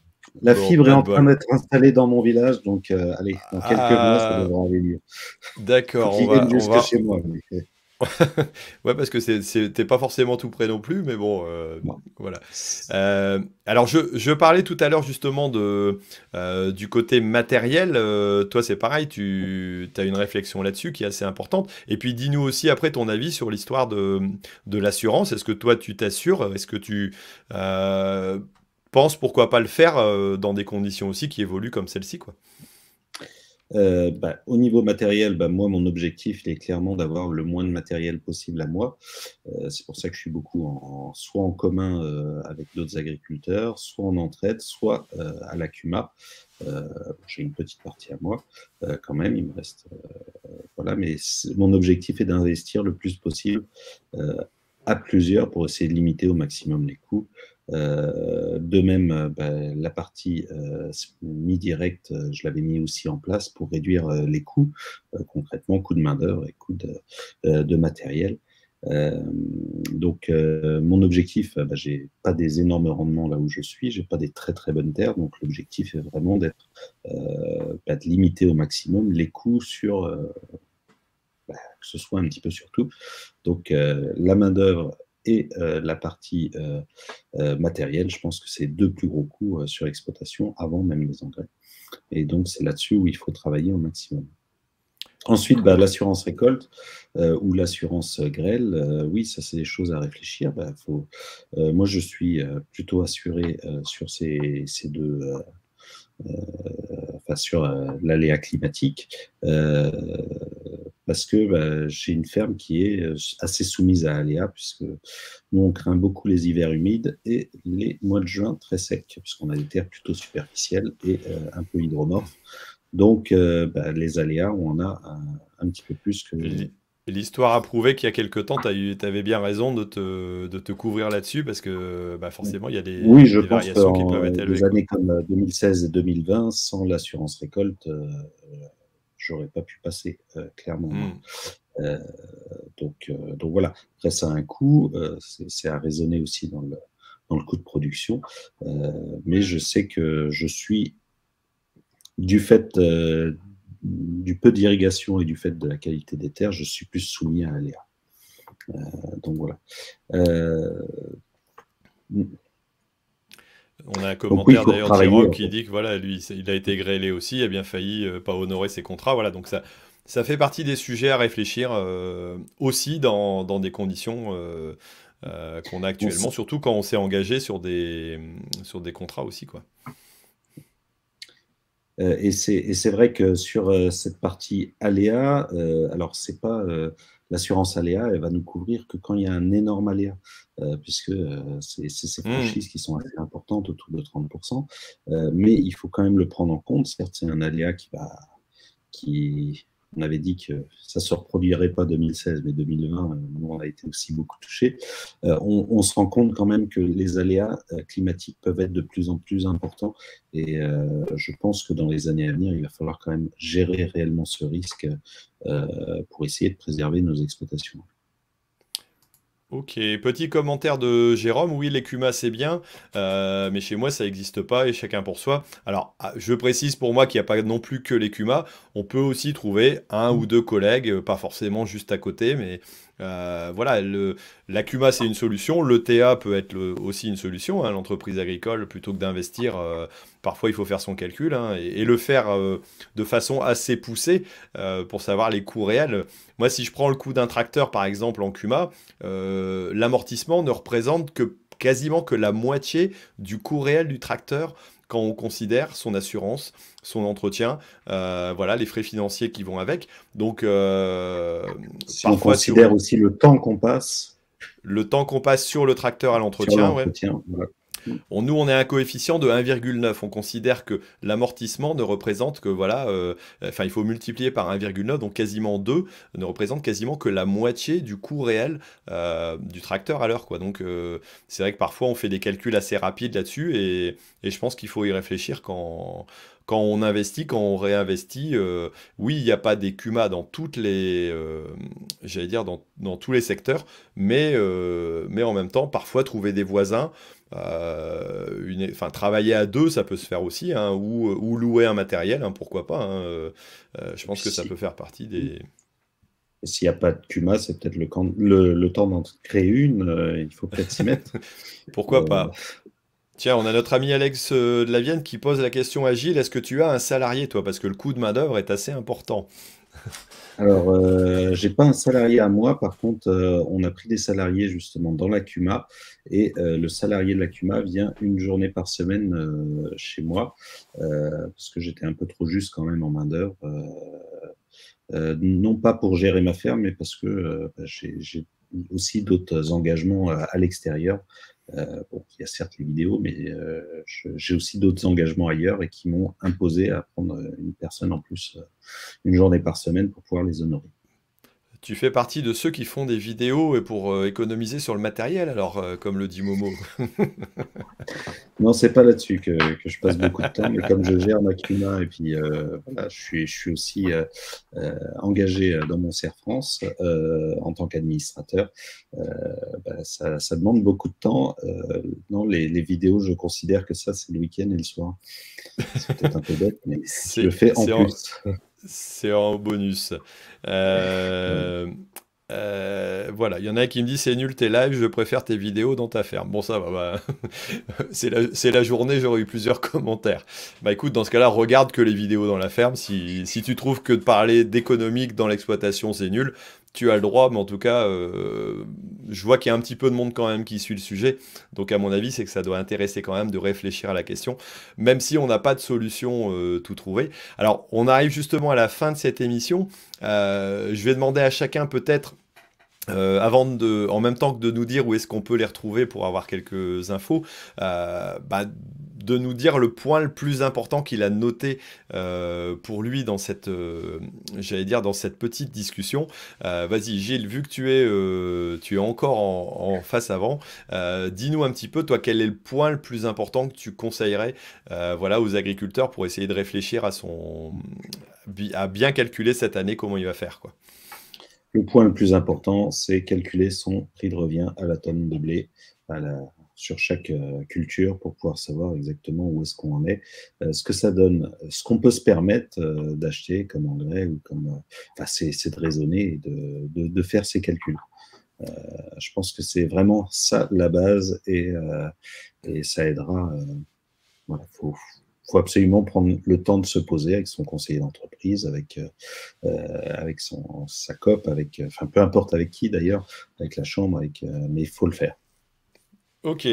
La fibre ben, est en train d'être installée dans mon village, donc euh, allez, dans quelques ah. mois, ça devrait aller mieux. D'accord, on va, on chez moi. ouais, parce que t'es pas forcément tout près non plus, mais bon, euh, voilà. Euh, alors, je, parlais tout à l'heure justement de, du côté matériel. toi, c'est pareil, tu as une réflexion là-dessus qui est assez importante. Et puis, dis-nous aussi après ton avis sur l'histoire de, de l'assurance. Est-ce que toi, tu t'assures Est-ce que tu pourquoi pas le faire euh, dans des conditions aussi qui évoluent comme celle-ci. quoi. Euh, bah, au niveau matériel, bah, moi, mon objectif, est clairement d'avoir le moins de matériel possible à moi. Euh, c'est pour ça que je suis beaucoup en, soit en commun avec d'autres agriculteurs, soit en entraide, soit à la CUMA. J'ai une petite partie à moi quand même, il me reste. voilà, mais mon objectif est d'investir le plus possible à plusieurs pour essayer de limiter au maximum les coûts. Euh, de même, euh, ben, la partie euh, mi-directe, je l'avais mis aussi en place pour réduire les coûts, concrètement coûts de main-d'œuvre et coûts de, matériel. donc mon objectif, je ben, j'ai pas des énormes rendements là où je suis, j'ai pas des très très bonnes terres, donc l'objectif est vraiment d'être limité ben, de limiter au maximum les coûts sur que ce soit un petit peu sur tout. Donc la main d'œuvre et euh, la partie euh, euh, matérielle. Je pense que c'est deux plus gros coûts sur l'exploitation avant même les engrais. Et donc, c'est là-dessus où il faut travailler au maximum. Ensuite, bah, l'assurance récolte ou l'assurance grêle, oui, ça c'est des choses à réfléchir. Bah, moi, je suis plutôt assuré sur ces deux, enfin, sur l'aléa climatique parce que bah, j'ai une ferme qui est euh, assez soumise à aléas, puisque nous, on craint beaucoup les hivers humides et les mois de juin très secs, puisqu'on a des terres plutôt superficielles et euh, un peu hydromorphes. Donc, euh, bah, les aléas, on en a un, petit peu plus que... L'histoire a prouvé qu'il y a quelque temps, tu avais bien raison de te, couvrir là-dessus parce que bah, forcément, il y a des, oui, je variations qui peuvent être années comme 2016 et 2020, sans l'assurance récolte, j'aurais pas pu passer, euh, clairement. Hmm. Euh, donc, euh, donc voilà, après ça a un coût, c'est à raisonner aussi dans le, dans le coût de production, mais je sais que je suis, du fait du peu d'irrigation et du fait de la qualité des terres, je suis plus soumis à aléa. donc voilà. On a un commentaire d'ailleurs de euh, Jérôme qui dit que voilà, lui, il a été grêlé aussi, il a bien failli euh, pas honorer ses contrats. Voilà, donc ça, ça fait partie des sujets à réfléchir euh, aussi dans, des conditions qu'on a actuellement, surtout quand on s'est engagé sur des, sur des contrats aussi. Quoi. et c'est vrai que sur cette partie aléa, alors c'est pas l'assurance aléa, elle va nous couvrir que quand il y a un énorme aléa. Euh, puisque euh, c'est ces mmh. franchises qui sont assez importantes, autour de 30%. Euh, mais il faut quand même le prendre en compte. Certes, c'est un aléa qui va. Qui, on avait dit que ça ne se reproduirait pas 2016, mais 2020, on a été aussi beaucoup touché. on, on, se rend compte quand même que les aléas climatiques peuvent être de plus en plus importants. Et je pense que dans les années à venir, il va falloir quand même gérer réellement ce risque pour essayer de préserver nos exploitations. Ok, petit commentaire de Jérôme, oui l'écuma c'est bien, euh, mais chez moi ça n'existe pas et chacun pour soi. Alors ah, je précise pour moi qu'il n'y a pas non plus que l'écuma, on peut aussi trouver un ou deux collègues, euh, pas forcément juste à côté, mais euh, voilà, voilà, l'ACUMA, c'est une solution, l'ETA peut être aussi une solution, hein, l'entreprise agricole, plutôt que d'investir, euh, parfois il faut faire son calcul, hein, et, le faire euh, de façon assez poussée pour savoir les coûts réels. Moi, si je prends le coût d'un tracteur, par exemple, en CUMA, l'amortissement ne représente que quasiment que la moitié du coût réel du tracteur quand on considère son assurance, son entretien, euh, voilà, les frais financiers qui vont avec. Donc, euh, on considère aussi le temps qu'on passe. Le temps qu'on passe sur le tracteur à l'entretien, on, nous, on est un coefficient de 1,9. On considère que l'amortissement ne représente que, voilà, euh, enfin, il faut multiplier par 1,9, donc quasiment 2, ne représente quasiment que la moitié du coût réel euh, du tracteur à l'heure. Donc, euh, c'est vrai que parfois, on fait des calculs assez rapides là-dessus et, je pense qu'il faut y réfléchir quand on investit, quand on réinvestit, oui, il n'y a pas des cumas dans toutes les, j'allais dire dans, tous les secteurs, mais en même temps, parfois trouver des voisins euh, enfin, travailler à deux, ça peut se faire aussi, hein, ou, louer un matériel, hein, pourquoi pas. Hein, euh, euh, je pense que ça peut faire partie des. Mmh. S'il n'y a pas de Kuma, c'est peut-être le, temps d'en créer une. il faut peut-être s'y mettre. pourquoi pas Tiens, on a notre ami Alex de la Vienne qui pose la question à Gilles est-ce que tu as un salarié, toi Parce que le coût de main-d'œuvre est assez important. Alors, je euh, j'ai pas un salarié à moi. Par contre, euh, on a pris des salariés justement dans la CUMA et euh, le salarié de la CUMA vient une journée par semaine chez moi parce que j'étais un peu trop juste quand même en main d'œuvre. non pas pour gérer ma ferme, mais parce que j'ai aussi d'autres engagements à l'extérieur euh, bon, il y a certes les vidéos, mais euh, j'ai aussi d'autres engagements ailleurs et qui m'ont imposé à prendre une personne en plus euh, une journée par semaine pour pouvoir les honorer. Tu fais partie de ceux qui font des vidéos et pour euh, économiser sur le matériel, alors, euh, comme le dit Momo. non, c'est pas là-dessus que, je passe beaucoup de temps, mais comme je gère Macuna et puis euh, je suis, je suis aussi engagé dans mon CERF France en tant qu'administrateur, bah, ça, demande beaucoup de temps. non, les, vidéos, je considère que ça, c'est le week-end et le soir. C'est peut-être un peu bête, mais je le fais en plus. C'est en bonus. Euh, euh, voilà, il y en a qui me dit c'est nul tes lives, je préfère tes vidéos dans ta ferme. Bon, ça va, bah, c'est la, journée, j'aurais eu plusieurs commentaires. Bah écoute, dans ce cas-là, regarde que les vidéos dans la ferme. Si, si tu trouves que de parler d'économique dans l'exploitation c'est nul, tu as le droit, mais en tout cas, euh, je vois qu'il y a un petit peu de monde quand même qui suit le sujet. Donc, à mon avis, c'est que ça doit intéresser quand même de réfléchir à la question, même si on n'a pas de solution euh, tout trouvée. Alors, on arrive justement à la fin de cette émission. Euh, je vais demander à chacun peut-être euh, avant de, en même temps que de nous dire où est-ce qu'on peut les retrouver pour avoir quelques infos, euh, bah, de nous dire le point le plus important qu'il a noté euh, pour lui dans cette, j'allais dire dans cette petite discussion. Vas-y Gilles, vu que tu es, tu es encore en, en face avant, dis-nous un petit peu toi quel est le point le plus important que tu conseillerais, voilà, aux agriculteurs pour essayer de réfléchir à son, à bien calculer cette année comment il va faire quoi le point le plus important, c'est calculer son prix de revient à la tonne de blé, à sur chaque euh, culture pour pouvoir savoir exactement où est-ce qu'on en est, euh, ce que ça donne, ce qu'on peut se permettre euh, d'acheter comme engrais ou comme. Enfin, c'est de raisonner et de, de, de faire ces calculs. Euh, je pense que c'est vraiment ça la base et, et ça aidera. Euh, voilà, faut, il faut absolument prendre le temps de se poser avec son conseiller d'entreprise, avec, euh, euh, avec son, sa COP, avec, euh, enfin peu importe avec qui d'ailleurs, avec la chambre, avec, mais il faut le faire. Ok.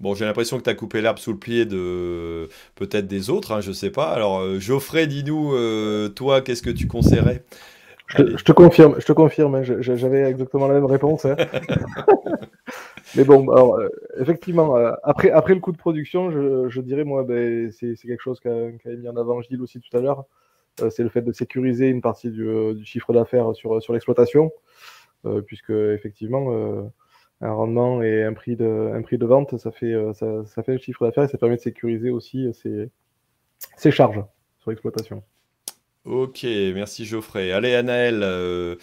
Bon, j'ai l'impression que tu as coupé l'arbre sous le pied de peut-être des autres, hein, je ne sais pas. Alors, Geoffrey, dis-nous, toi, qu'est-ce que tu conseillerais je te, confirme, je te confirme, hein, j'avais exactement la même réponse. Hein. Mais bon, alors, euh, effectivement, euh, après, après le coût de production, je, dirais, moi, ben, c'est quelque chose qu'a qu mis en avant Gilles aussi tout à l'heure. Euh, c'est le fait de sécuriser une partie du, chiffre d'affaires sur, sur l'exploitation, puisque effectivement, un rendement et un prix de, un prix de vente, ça fait, ça, fait un chiffre d'affaires et ça permet de sécuriser aussi ses, ses charges sur l'exploitation. Ok, merci Geoffrey. Allez, Anaël, euh,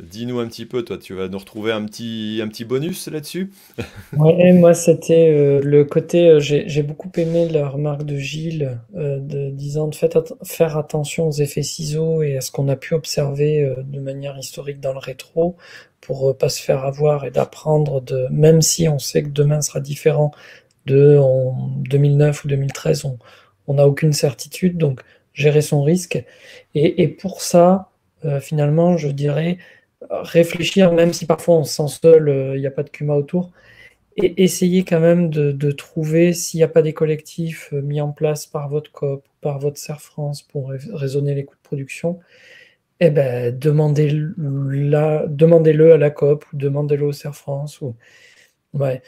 dis-nous un petit peu, toi, tu vas nous retrouver un petit, un petit bonus là-dessus Oui, moi, c'était euh, le côté, euh, j'ai beaucoup aimé la remarque de Gilles, de, disant de faire attention aux effets ciseaux et à ce qu'on a pu observer de manière historique dans le rétro pour pas se faire avoir et d'apprendre, de même si on sait que demain sera différent de 2009 ou 2013, on n'a aucune certitude, donc gérer son risque. Et, pour ça, euh, finalement, je dirais réfléchir, même si parfois on se sent seul, euh, il n'y a pas de kuma autour, et essayer quand même de, trouver s'il n'y a pas des collectifs euh, mis en place par votre COP, par votre Serre France pour raisonner les coûts de production. et eh ben, demandez-le demandez à la COP demandez-le au Serre France ou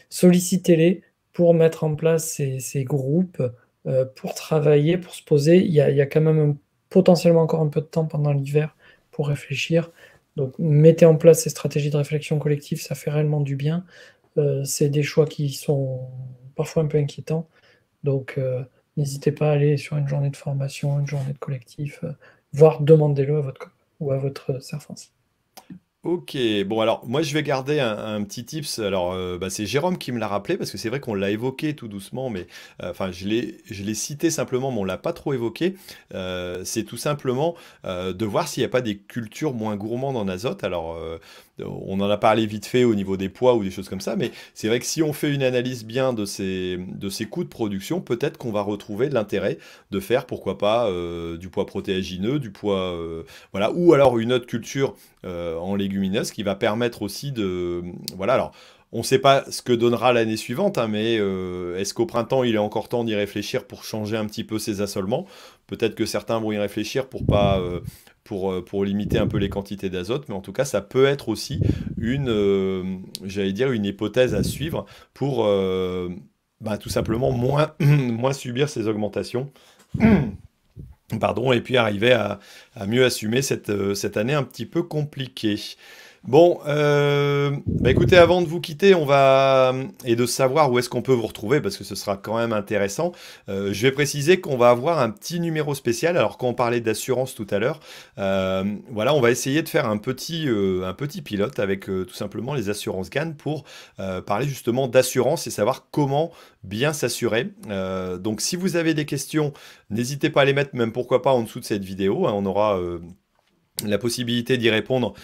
sollicitez-les pour mettre en place ces groupes euh, pour travailler, pour se poser. Il y a, quand même potentiellement encore un peu de temps pendant l'hiver pour réfléchir. Donc mettez en place ces stratégies de réflexion collective, ça fait réellement du bien. Euh, c'est des choix qui sont parfois un peu inquiétants. Donc euh, n'hésitez pas à aller sur une journée de formation, une journée de collectif, voire demandez-le à votre ou à votre serfance. Ok, bon alors moi je vais garder un, petit tips. Alors euh, bah, c'est Jérôme qui me l'a rappelé parce que c'est vrai qu'on l'a évoqué tout doucement, mais euh, enfin je l'ai je cité simplement, mais on l'a pas trop évoqué. Euh, c'est tout simplement de voir s'il n'y a pas des cultures moins gourmandes en azote. Alors on en a parlé vite fait au niveau des poids ou des choses comme ça, mais c'est vrai que si on fait une analyse bien de ces, de ces coûts de production, peut-être qu'on va retrouver de l'intérêt de faire, pourquoi pas, euh, du poids protéagineux, du poids, euh, voilà, ou alors une autre culture euh, en légumineuse qui va permettre aussi de, voilà, alors. On ne sait pas ce que donnera l'année suivante, hein, mais est-ce qu'au printemps, il est encore temps d'y réfléchir pour changer un petit peu ses assolements Peut-être que certains vont y réfléchir pour pas euh, pour, limiter un peu les quantités d'azote, mais en tout cas, ça peut être aussi une, euh, j'allais dire, une hypothèse à suivre pour euh, bah, tout simplement moins, subir ces augmentations. Pardon, et puis arriver à, mieux assumer cette, cette année un petit peu compliquée. Bon, euh, bah écoutez, avant de vous quitter, on va et de savoir où est-ce qu'on peut vous retrouver parce que ce sera quand même intéressant. Euh, je vais préciser qu'on va avoir un petit numéro spécial. Alors quand on parlait d'assurance tout à l'heure, euh, voilà, on va essayer de faire un petit un petit pilote avec tout simplement les assurances GAN pour parler justement d'assurance et savoir comment bien s'assurer. donc si vous avez des questions, n'hésitez pas à les mettre, même pourquoi pas en dessous de cette vidéo. Hein. on aura la possibilité d'y répondre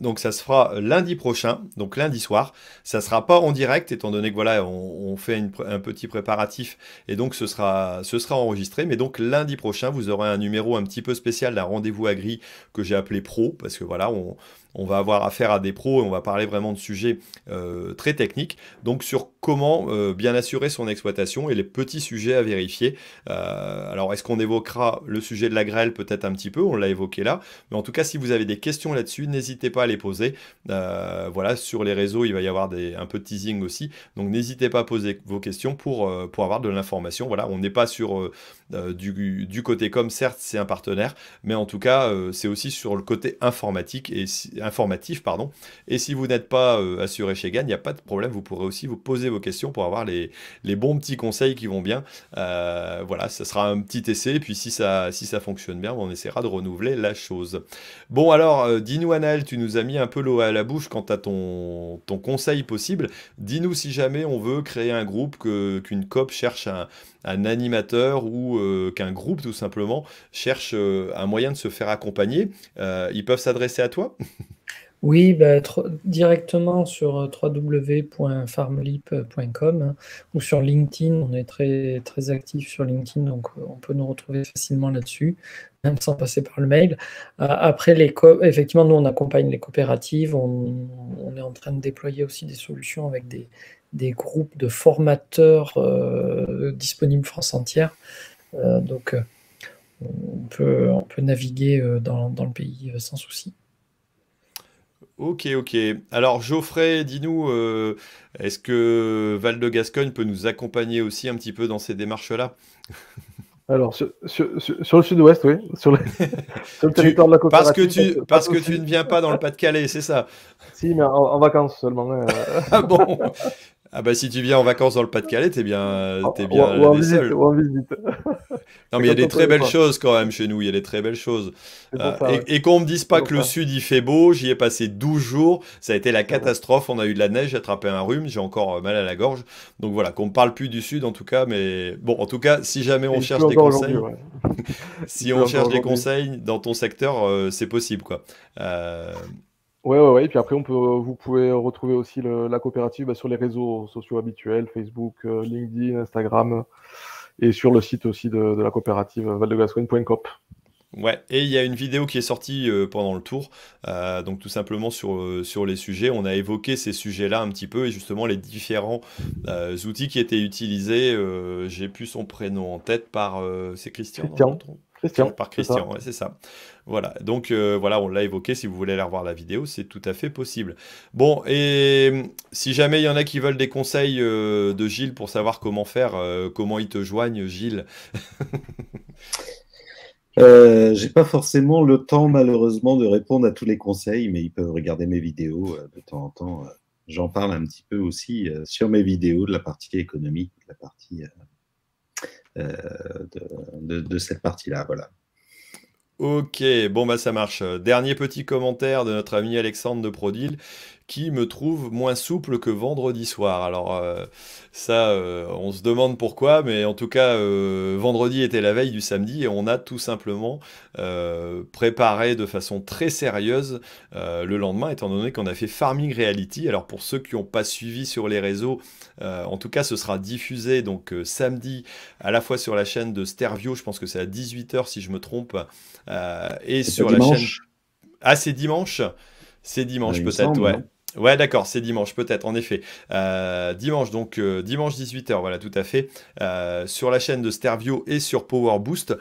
donc ça se fera euh, lundi prochain, donc lundi soir. Ça sera pas en direct, étant donné que voilà, on, fait un petit préparatif et donc ce sera, ce sera enregistré. Mais donc lundi prochain, vous aurez un numéro un petit peu spécial d'un rendez-vous à gris que j'ai appelé pro, parce que voilà, on, on va avoir affaire à des pros et on va parler vraiment de sujets euh, très techniques. Donc sur comment euh, bien assurer son exploitation et les petits sujets à vérifier. Euh, alors est-ce qu'on évoquera le sujet de la grêle peut-être un petit peu, on l'a évoqué là. Mais en tout cas, si vous avez des questions là-dessus, n'hésitez pas à les poser. voilà, sur les réseaux, il va y avoir un peu de teasing aussi. Donc n'hésitez pas à poser vos questions pour, pour avoir de l'information. Voilà, on n'est pas sur du, du, côté com, certes c'est un partenaire, mais en tout cas c'est aussi sur le côté informatique et informatif, pardon. Et si vous n'êtes pas euh, assuré chez Gann, il n'y a pas de problème, vous pourrez aussi vous poser vos questions pour avoir les, les bons petits conseils qui vont bien. Euh, voilà, ce sera un petit essai, et puis si ça, si ça fonctionne bien, on essaiera de renouveler la chose. Bon alors, euh, dis-nous Anal, tu nous as mis un peu l'eau à la bouche quant à ton, ton conseil possible. Dis-nous si jamais on veut créer un groupe, qu'une COP cherche un un animateur ou euh, qu'un groupe tout simplement cherche euh, un moyen de se faire accompagner, euh, ils peuvent s'adresser à toi Oui, bah, directement sur www.farmleap.com hein, ou sur LinkedIn. On est très, très actif sur LinkedIn, donc on peut nous retrouver facilement là-dessus, même sans passer par le mail. après, les effectivement, nous, on accompagne les coopératives. on, est en train de déployer aussi des solutions avec des, des groupes de formateurs euh, disponibles France entière. Euh, donc, euh, on peut, naviguer dans, le pays sans souci. Ok, ok. Alors Geoffrey, dis-nous, est-ce que Val de Gascogne peut nous accompagner aussi un petit peu dans ces démarches-là Alors, sur, le sud-ouest, oui. Sur, le territoire de la côte Parce que tu, parce que tu ne viens pas dans le Pas-de-Calais, c'est ça Si, mais en, vacances seulement. Hein. Ah bon Ah bah si tu viens en vacances dans le Pas-de-Calais, t'es bien, oh, t'es bien. Ou, visite, non mais il y a des très belles choses quand même chez nous. Il y a des très belles choses. Euh, et, qu'on et qu'on me dise pas que le sud il fait beau. J'y ai passé 12 jours. Ça a été la catastrophe. On a eu de la neige, j'ai attrapé un rhume, j'ai encore euh, mal à la gorge. Donc voilà, qu'on ne parle plus du sud en tout cas. Mais bon, en tout cas, si jamais on cherche des conseils, si on cherche des conseils dans ton secteur, euh, c'est possible quoi. Euh... Ouais, ouais, Et puis après, on peut, vous pouvez retrouver aussi la coopérative bah, sur les réseaux sociaux habituels, Facebook, euh, LinkedIn, Instagram, et sur le site aussi de, la coopérative valdegascoigne.cop. Ouais, et il y a une vidéo qui est sortie euh, pendant le tour, euh, donc tout simplement sur, sur les sujets. On a évoqué ces sujets-là un petit peu et justement les différents outils qui étaient utilisés. J'ai plus son prénom en tête par. c'est Christian Christian. Par Christian, c'est ça. Voilà, donc euh, voilà, on l'a évoqué, si vous voulez aller revoir la vidéo, c'est tout à fait possible. Bon, et euh, si jamais il y en a qui veulent des conseils euh, de Gilles pour savoir comment faire, comment ils te joignent, Gilles J'ai pas forcément le temps malheureusement de répondre à tous les conseils, mais ils peuvent regarder mes vidéos de temps en temps. J'en parle un petit peu aussi sur mes vidéos de la partie économique, la partie de, cette partie-là. Voilà. Ok, bon bah ça marche. Euh, dernier petit commentaire de notre ami Alexandre de Prodil qui me trouve moins souple que vendredi soir. Alors euh, ça, euh, on se demande pourquoi, mais en tout cas, euh, vendredi était la veille du samedi et on a tout simplement préparé de façon très sérieuse le lendemain, étant donné qu'on a fait Farming Reality. Alors pour ceux qui n'ont pas suivi sur les réseaux, en tout cas, ce sera diffusé donc samedi à la fois sur la chaîne de Stervio, je pense que c'est à 18h si je me trompe, et sur la chaîne... Ah, c'est dimanche c'est dimanche peut-être, ouais. Ouais, d'accord, c'est dimanche, peut-être, en effet. Euh, dimanche, donc, euh, dimanche 18h, voilà, tout à fait, euh, sur la chaîne de Stervio et sur Power Boost.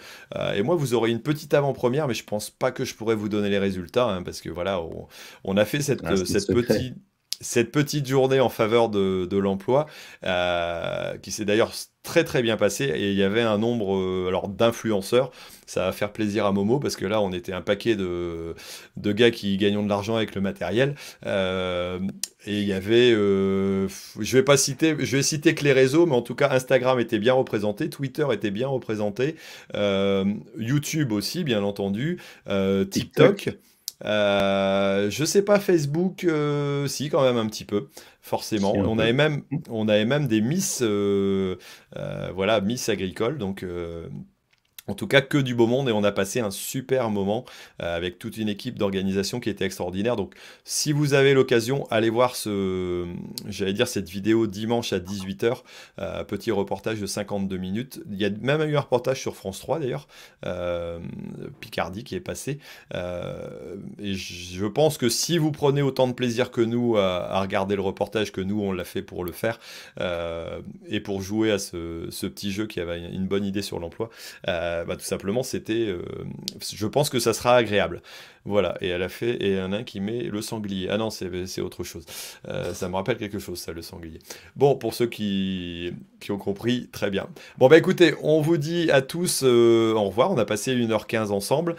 et moi, vous aurez une petite avant-première, mais je pense pas que je pourrais vous donner les résultats, hein, parce que voilà, on, a fait cette ah, petite cette petite journée en faveur de, l'emploi, euh, qui s'est d'ailleurs très très bien passée, et il y avait un nombre euh, alors d'influenceurs. Ça va faire plaisir à Momo, parce que là, on était un paquet de, gars qui gagnaient de l'argent avec le matériel. Euh, et il y avait, je vais pas citer, je vais citer que les réseaux, mais en tout cas Instagram était bien représenté, Twitter était bien représenté, YouTube aussi bien entendu, TikTok. Euh, je sais pas Facebook, euh, si quand même un petit peu, forcément. Mmh. On avait même, on même des Miss, euh, voilà, Miss agricoles, donc en tout cas, que du beau monde et on a passé un super moment euh, avec toute une équipe d'organisation qui était extraordinaire. Donc, si vous avez l'occasion, allez voir ce, j'allais dire cette vidéo dimanche à 18h, euh, petit reportage de 52 minutes. Il y a même eu un reportage sur France 3 d'ailleurs, euh, Picardie qui est passé. et je pense que si vous prenez autant de plaisir que nous à, regarder le reportage que nous on l'a fait pour le faire et pour jouer à ce, petit jeu qui avait une bonne idée sur l'emploi. Bah, bah, tout simplement, c'était euh, je pense que ça sera agréable. Voilà, et elle a fait, et un nain qui met le sanglier. Ah non, c'est autre chose. Euh, ça me rappelle quelque chose, ça, le sanglier. Bon, pour ceux qui, ont compris, très bien. Bon, bah écoutez, on vous dit à tous euh, au revoir. On a passé 1h15 ensemble.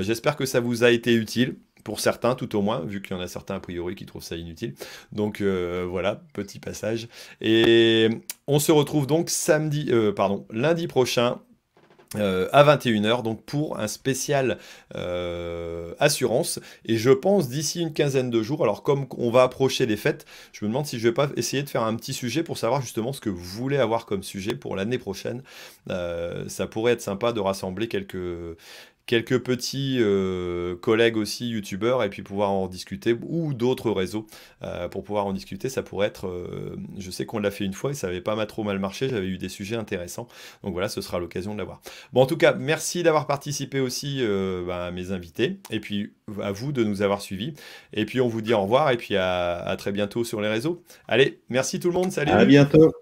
J'espère que ça vous a été utile pour certains tout au moins, vu qu'il y en a certains a priori qui trouvent ça inutile. Donc voilà, petit passage. Et on se retrouve donc samedi, pardon, lundi prochain euh, à 21h, donc pour un spécial euh, assurance. Et je pense d'ici une quinzaine de jours, alors comme on va approcher les fêtes, je me demande si je vais pas essayer de faire un petit sujet pour savoir justement ce que vous voulez avoir comme sujet pour l'année prochaine. Euh, ça pourrait être sympa de rassembler quelques, quelques petits euh, collègues aussi youtubeurs et puis pouvoir en discuter ou d'autres réseaux euh, pour pouvoir en discuter ça pourrait être euh, je sais qu'on l'a fait une fois et ça avait pas trop mal marché j'avais eu des sujets intéressants donc voilà ce sera l'occasion de l'avoir bon en tout cas merci d'avoir participé aussi ben, à mes invités et puis à vous de nous avoir suivis et puis on vous dit au revoir et puis à très bientôt sur les réseaux allez merci tout le monde salut à bientôt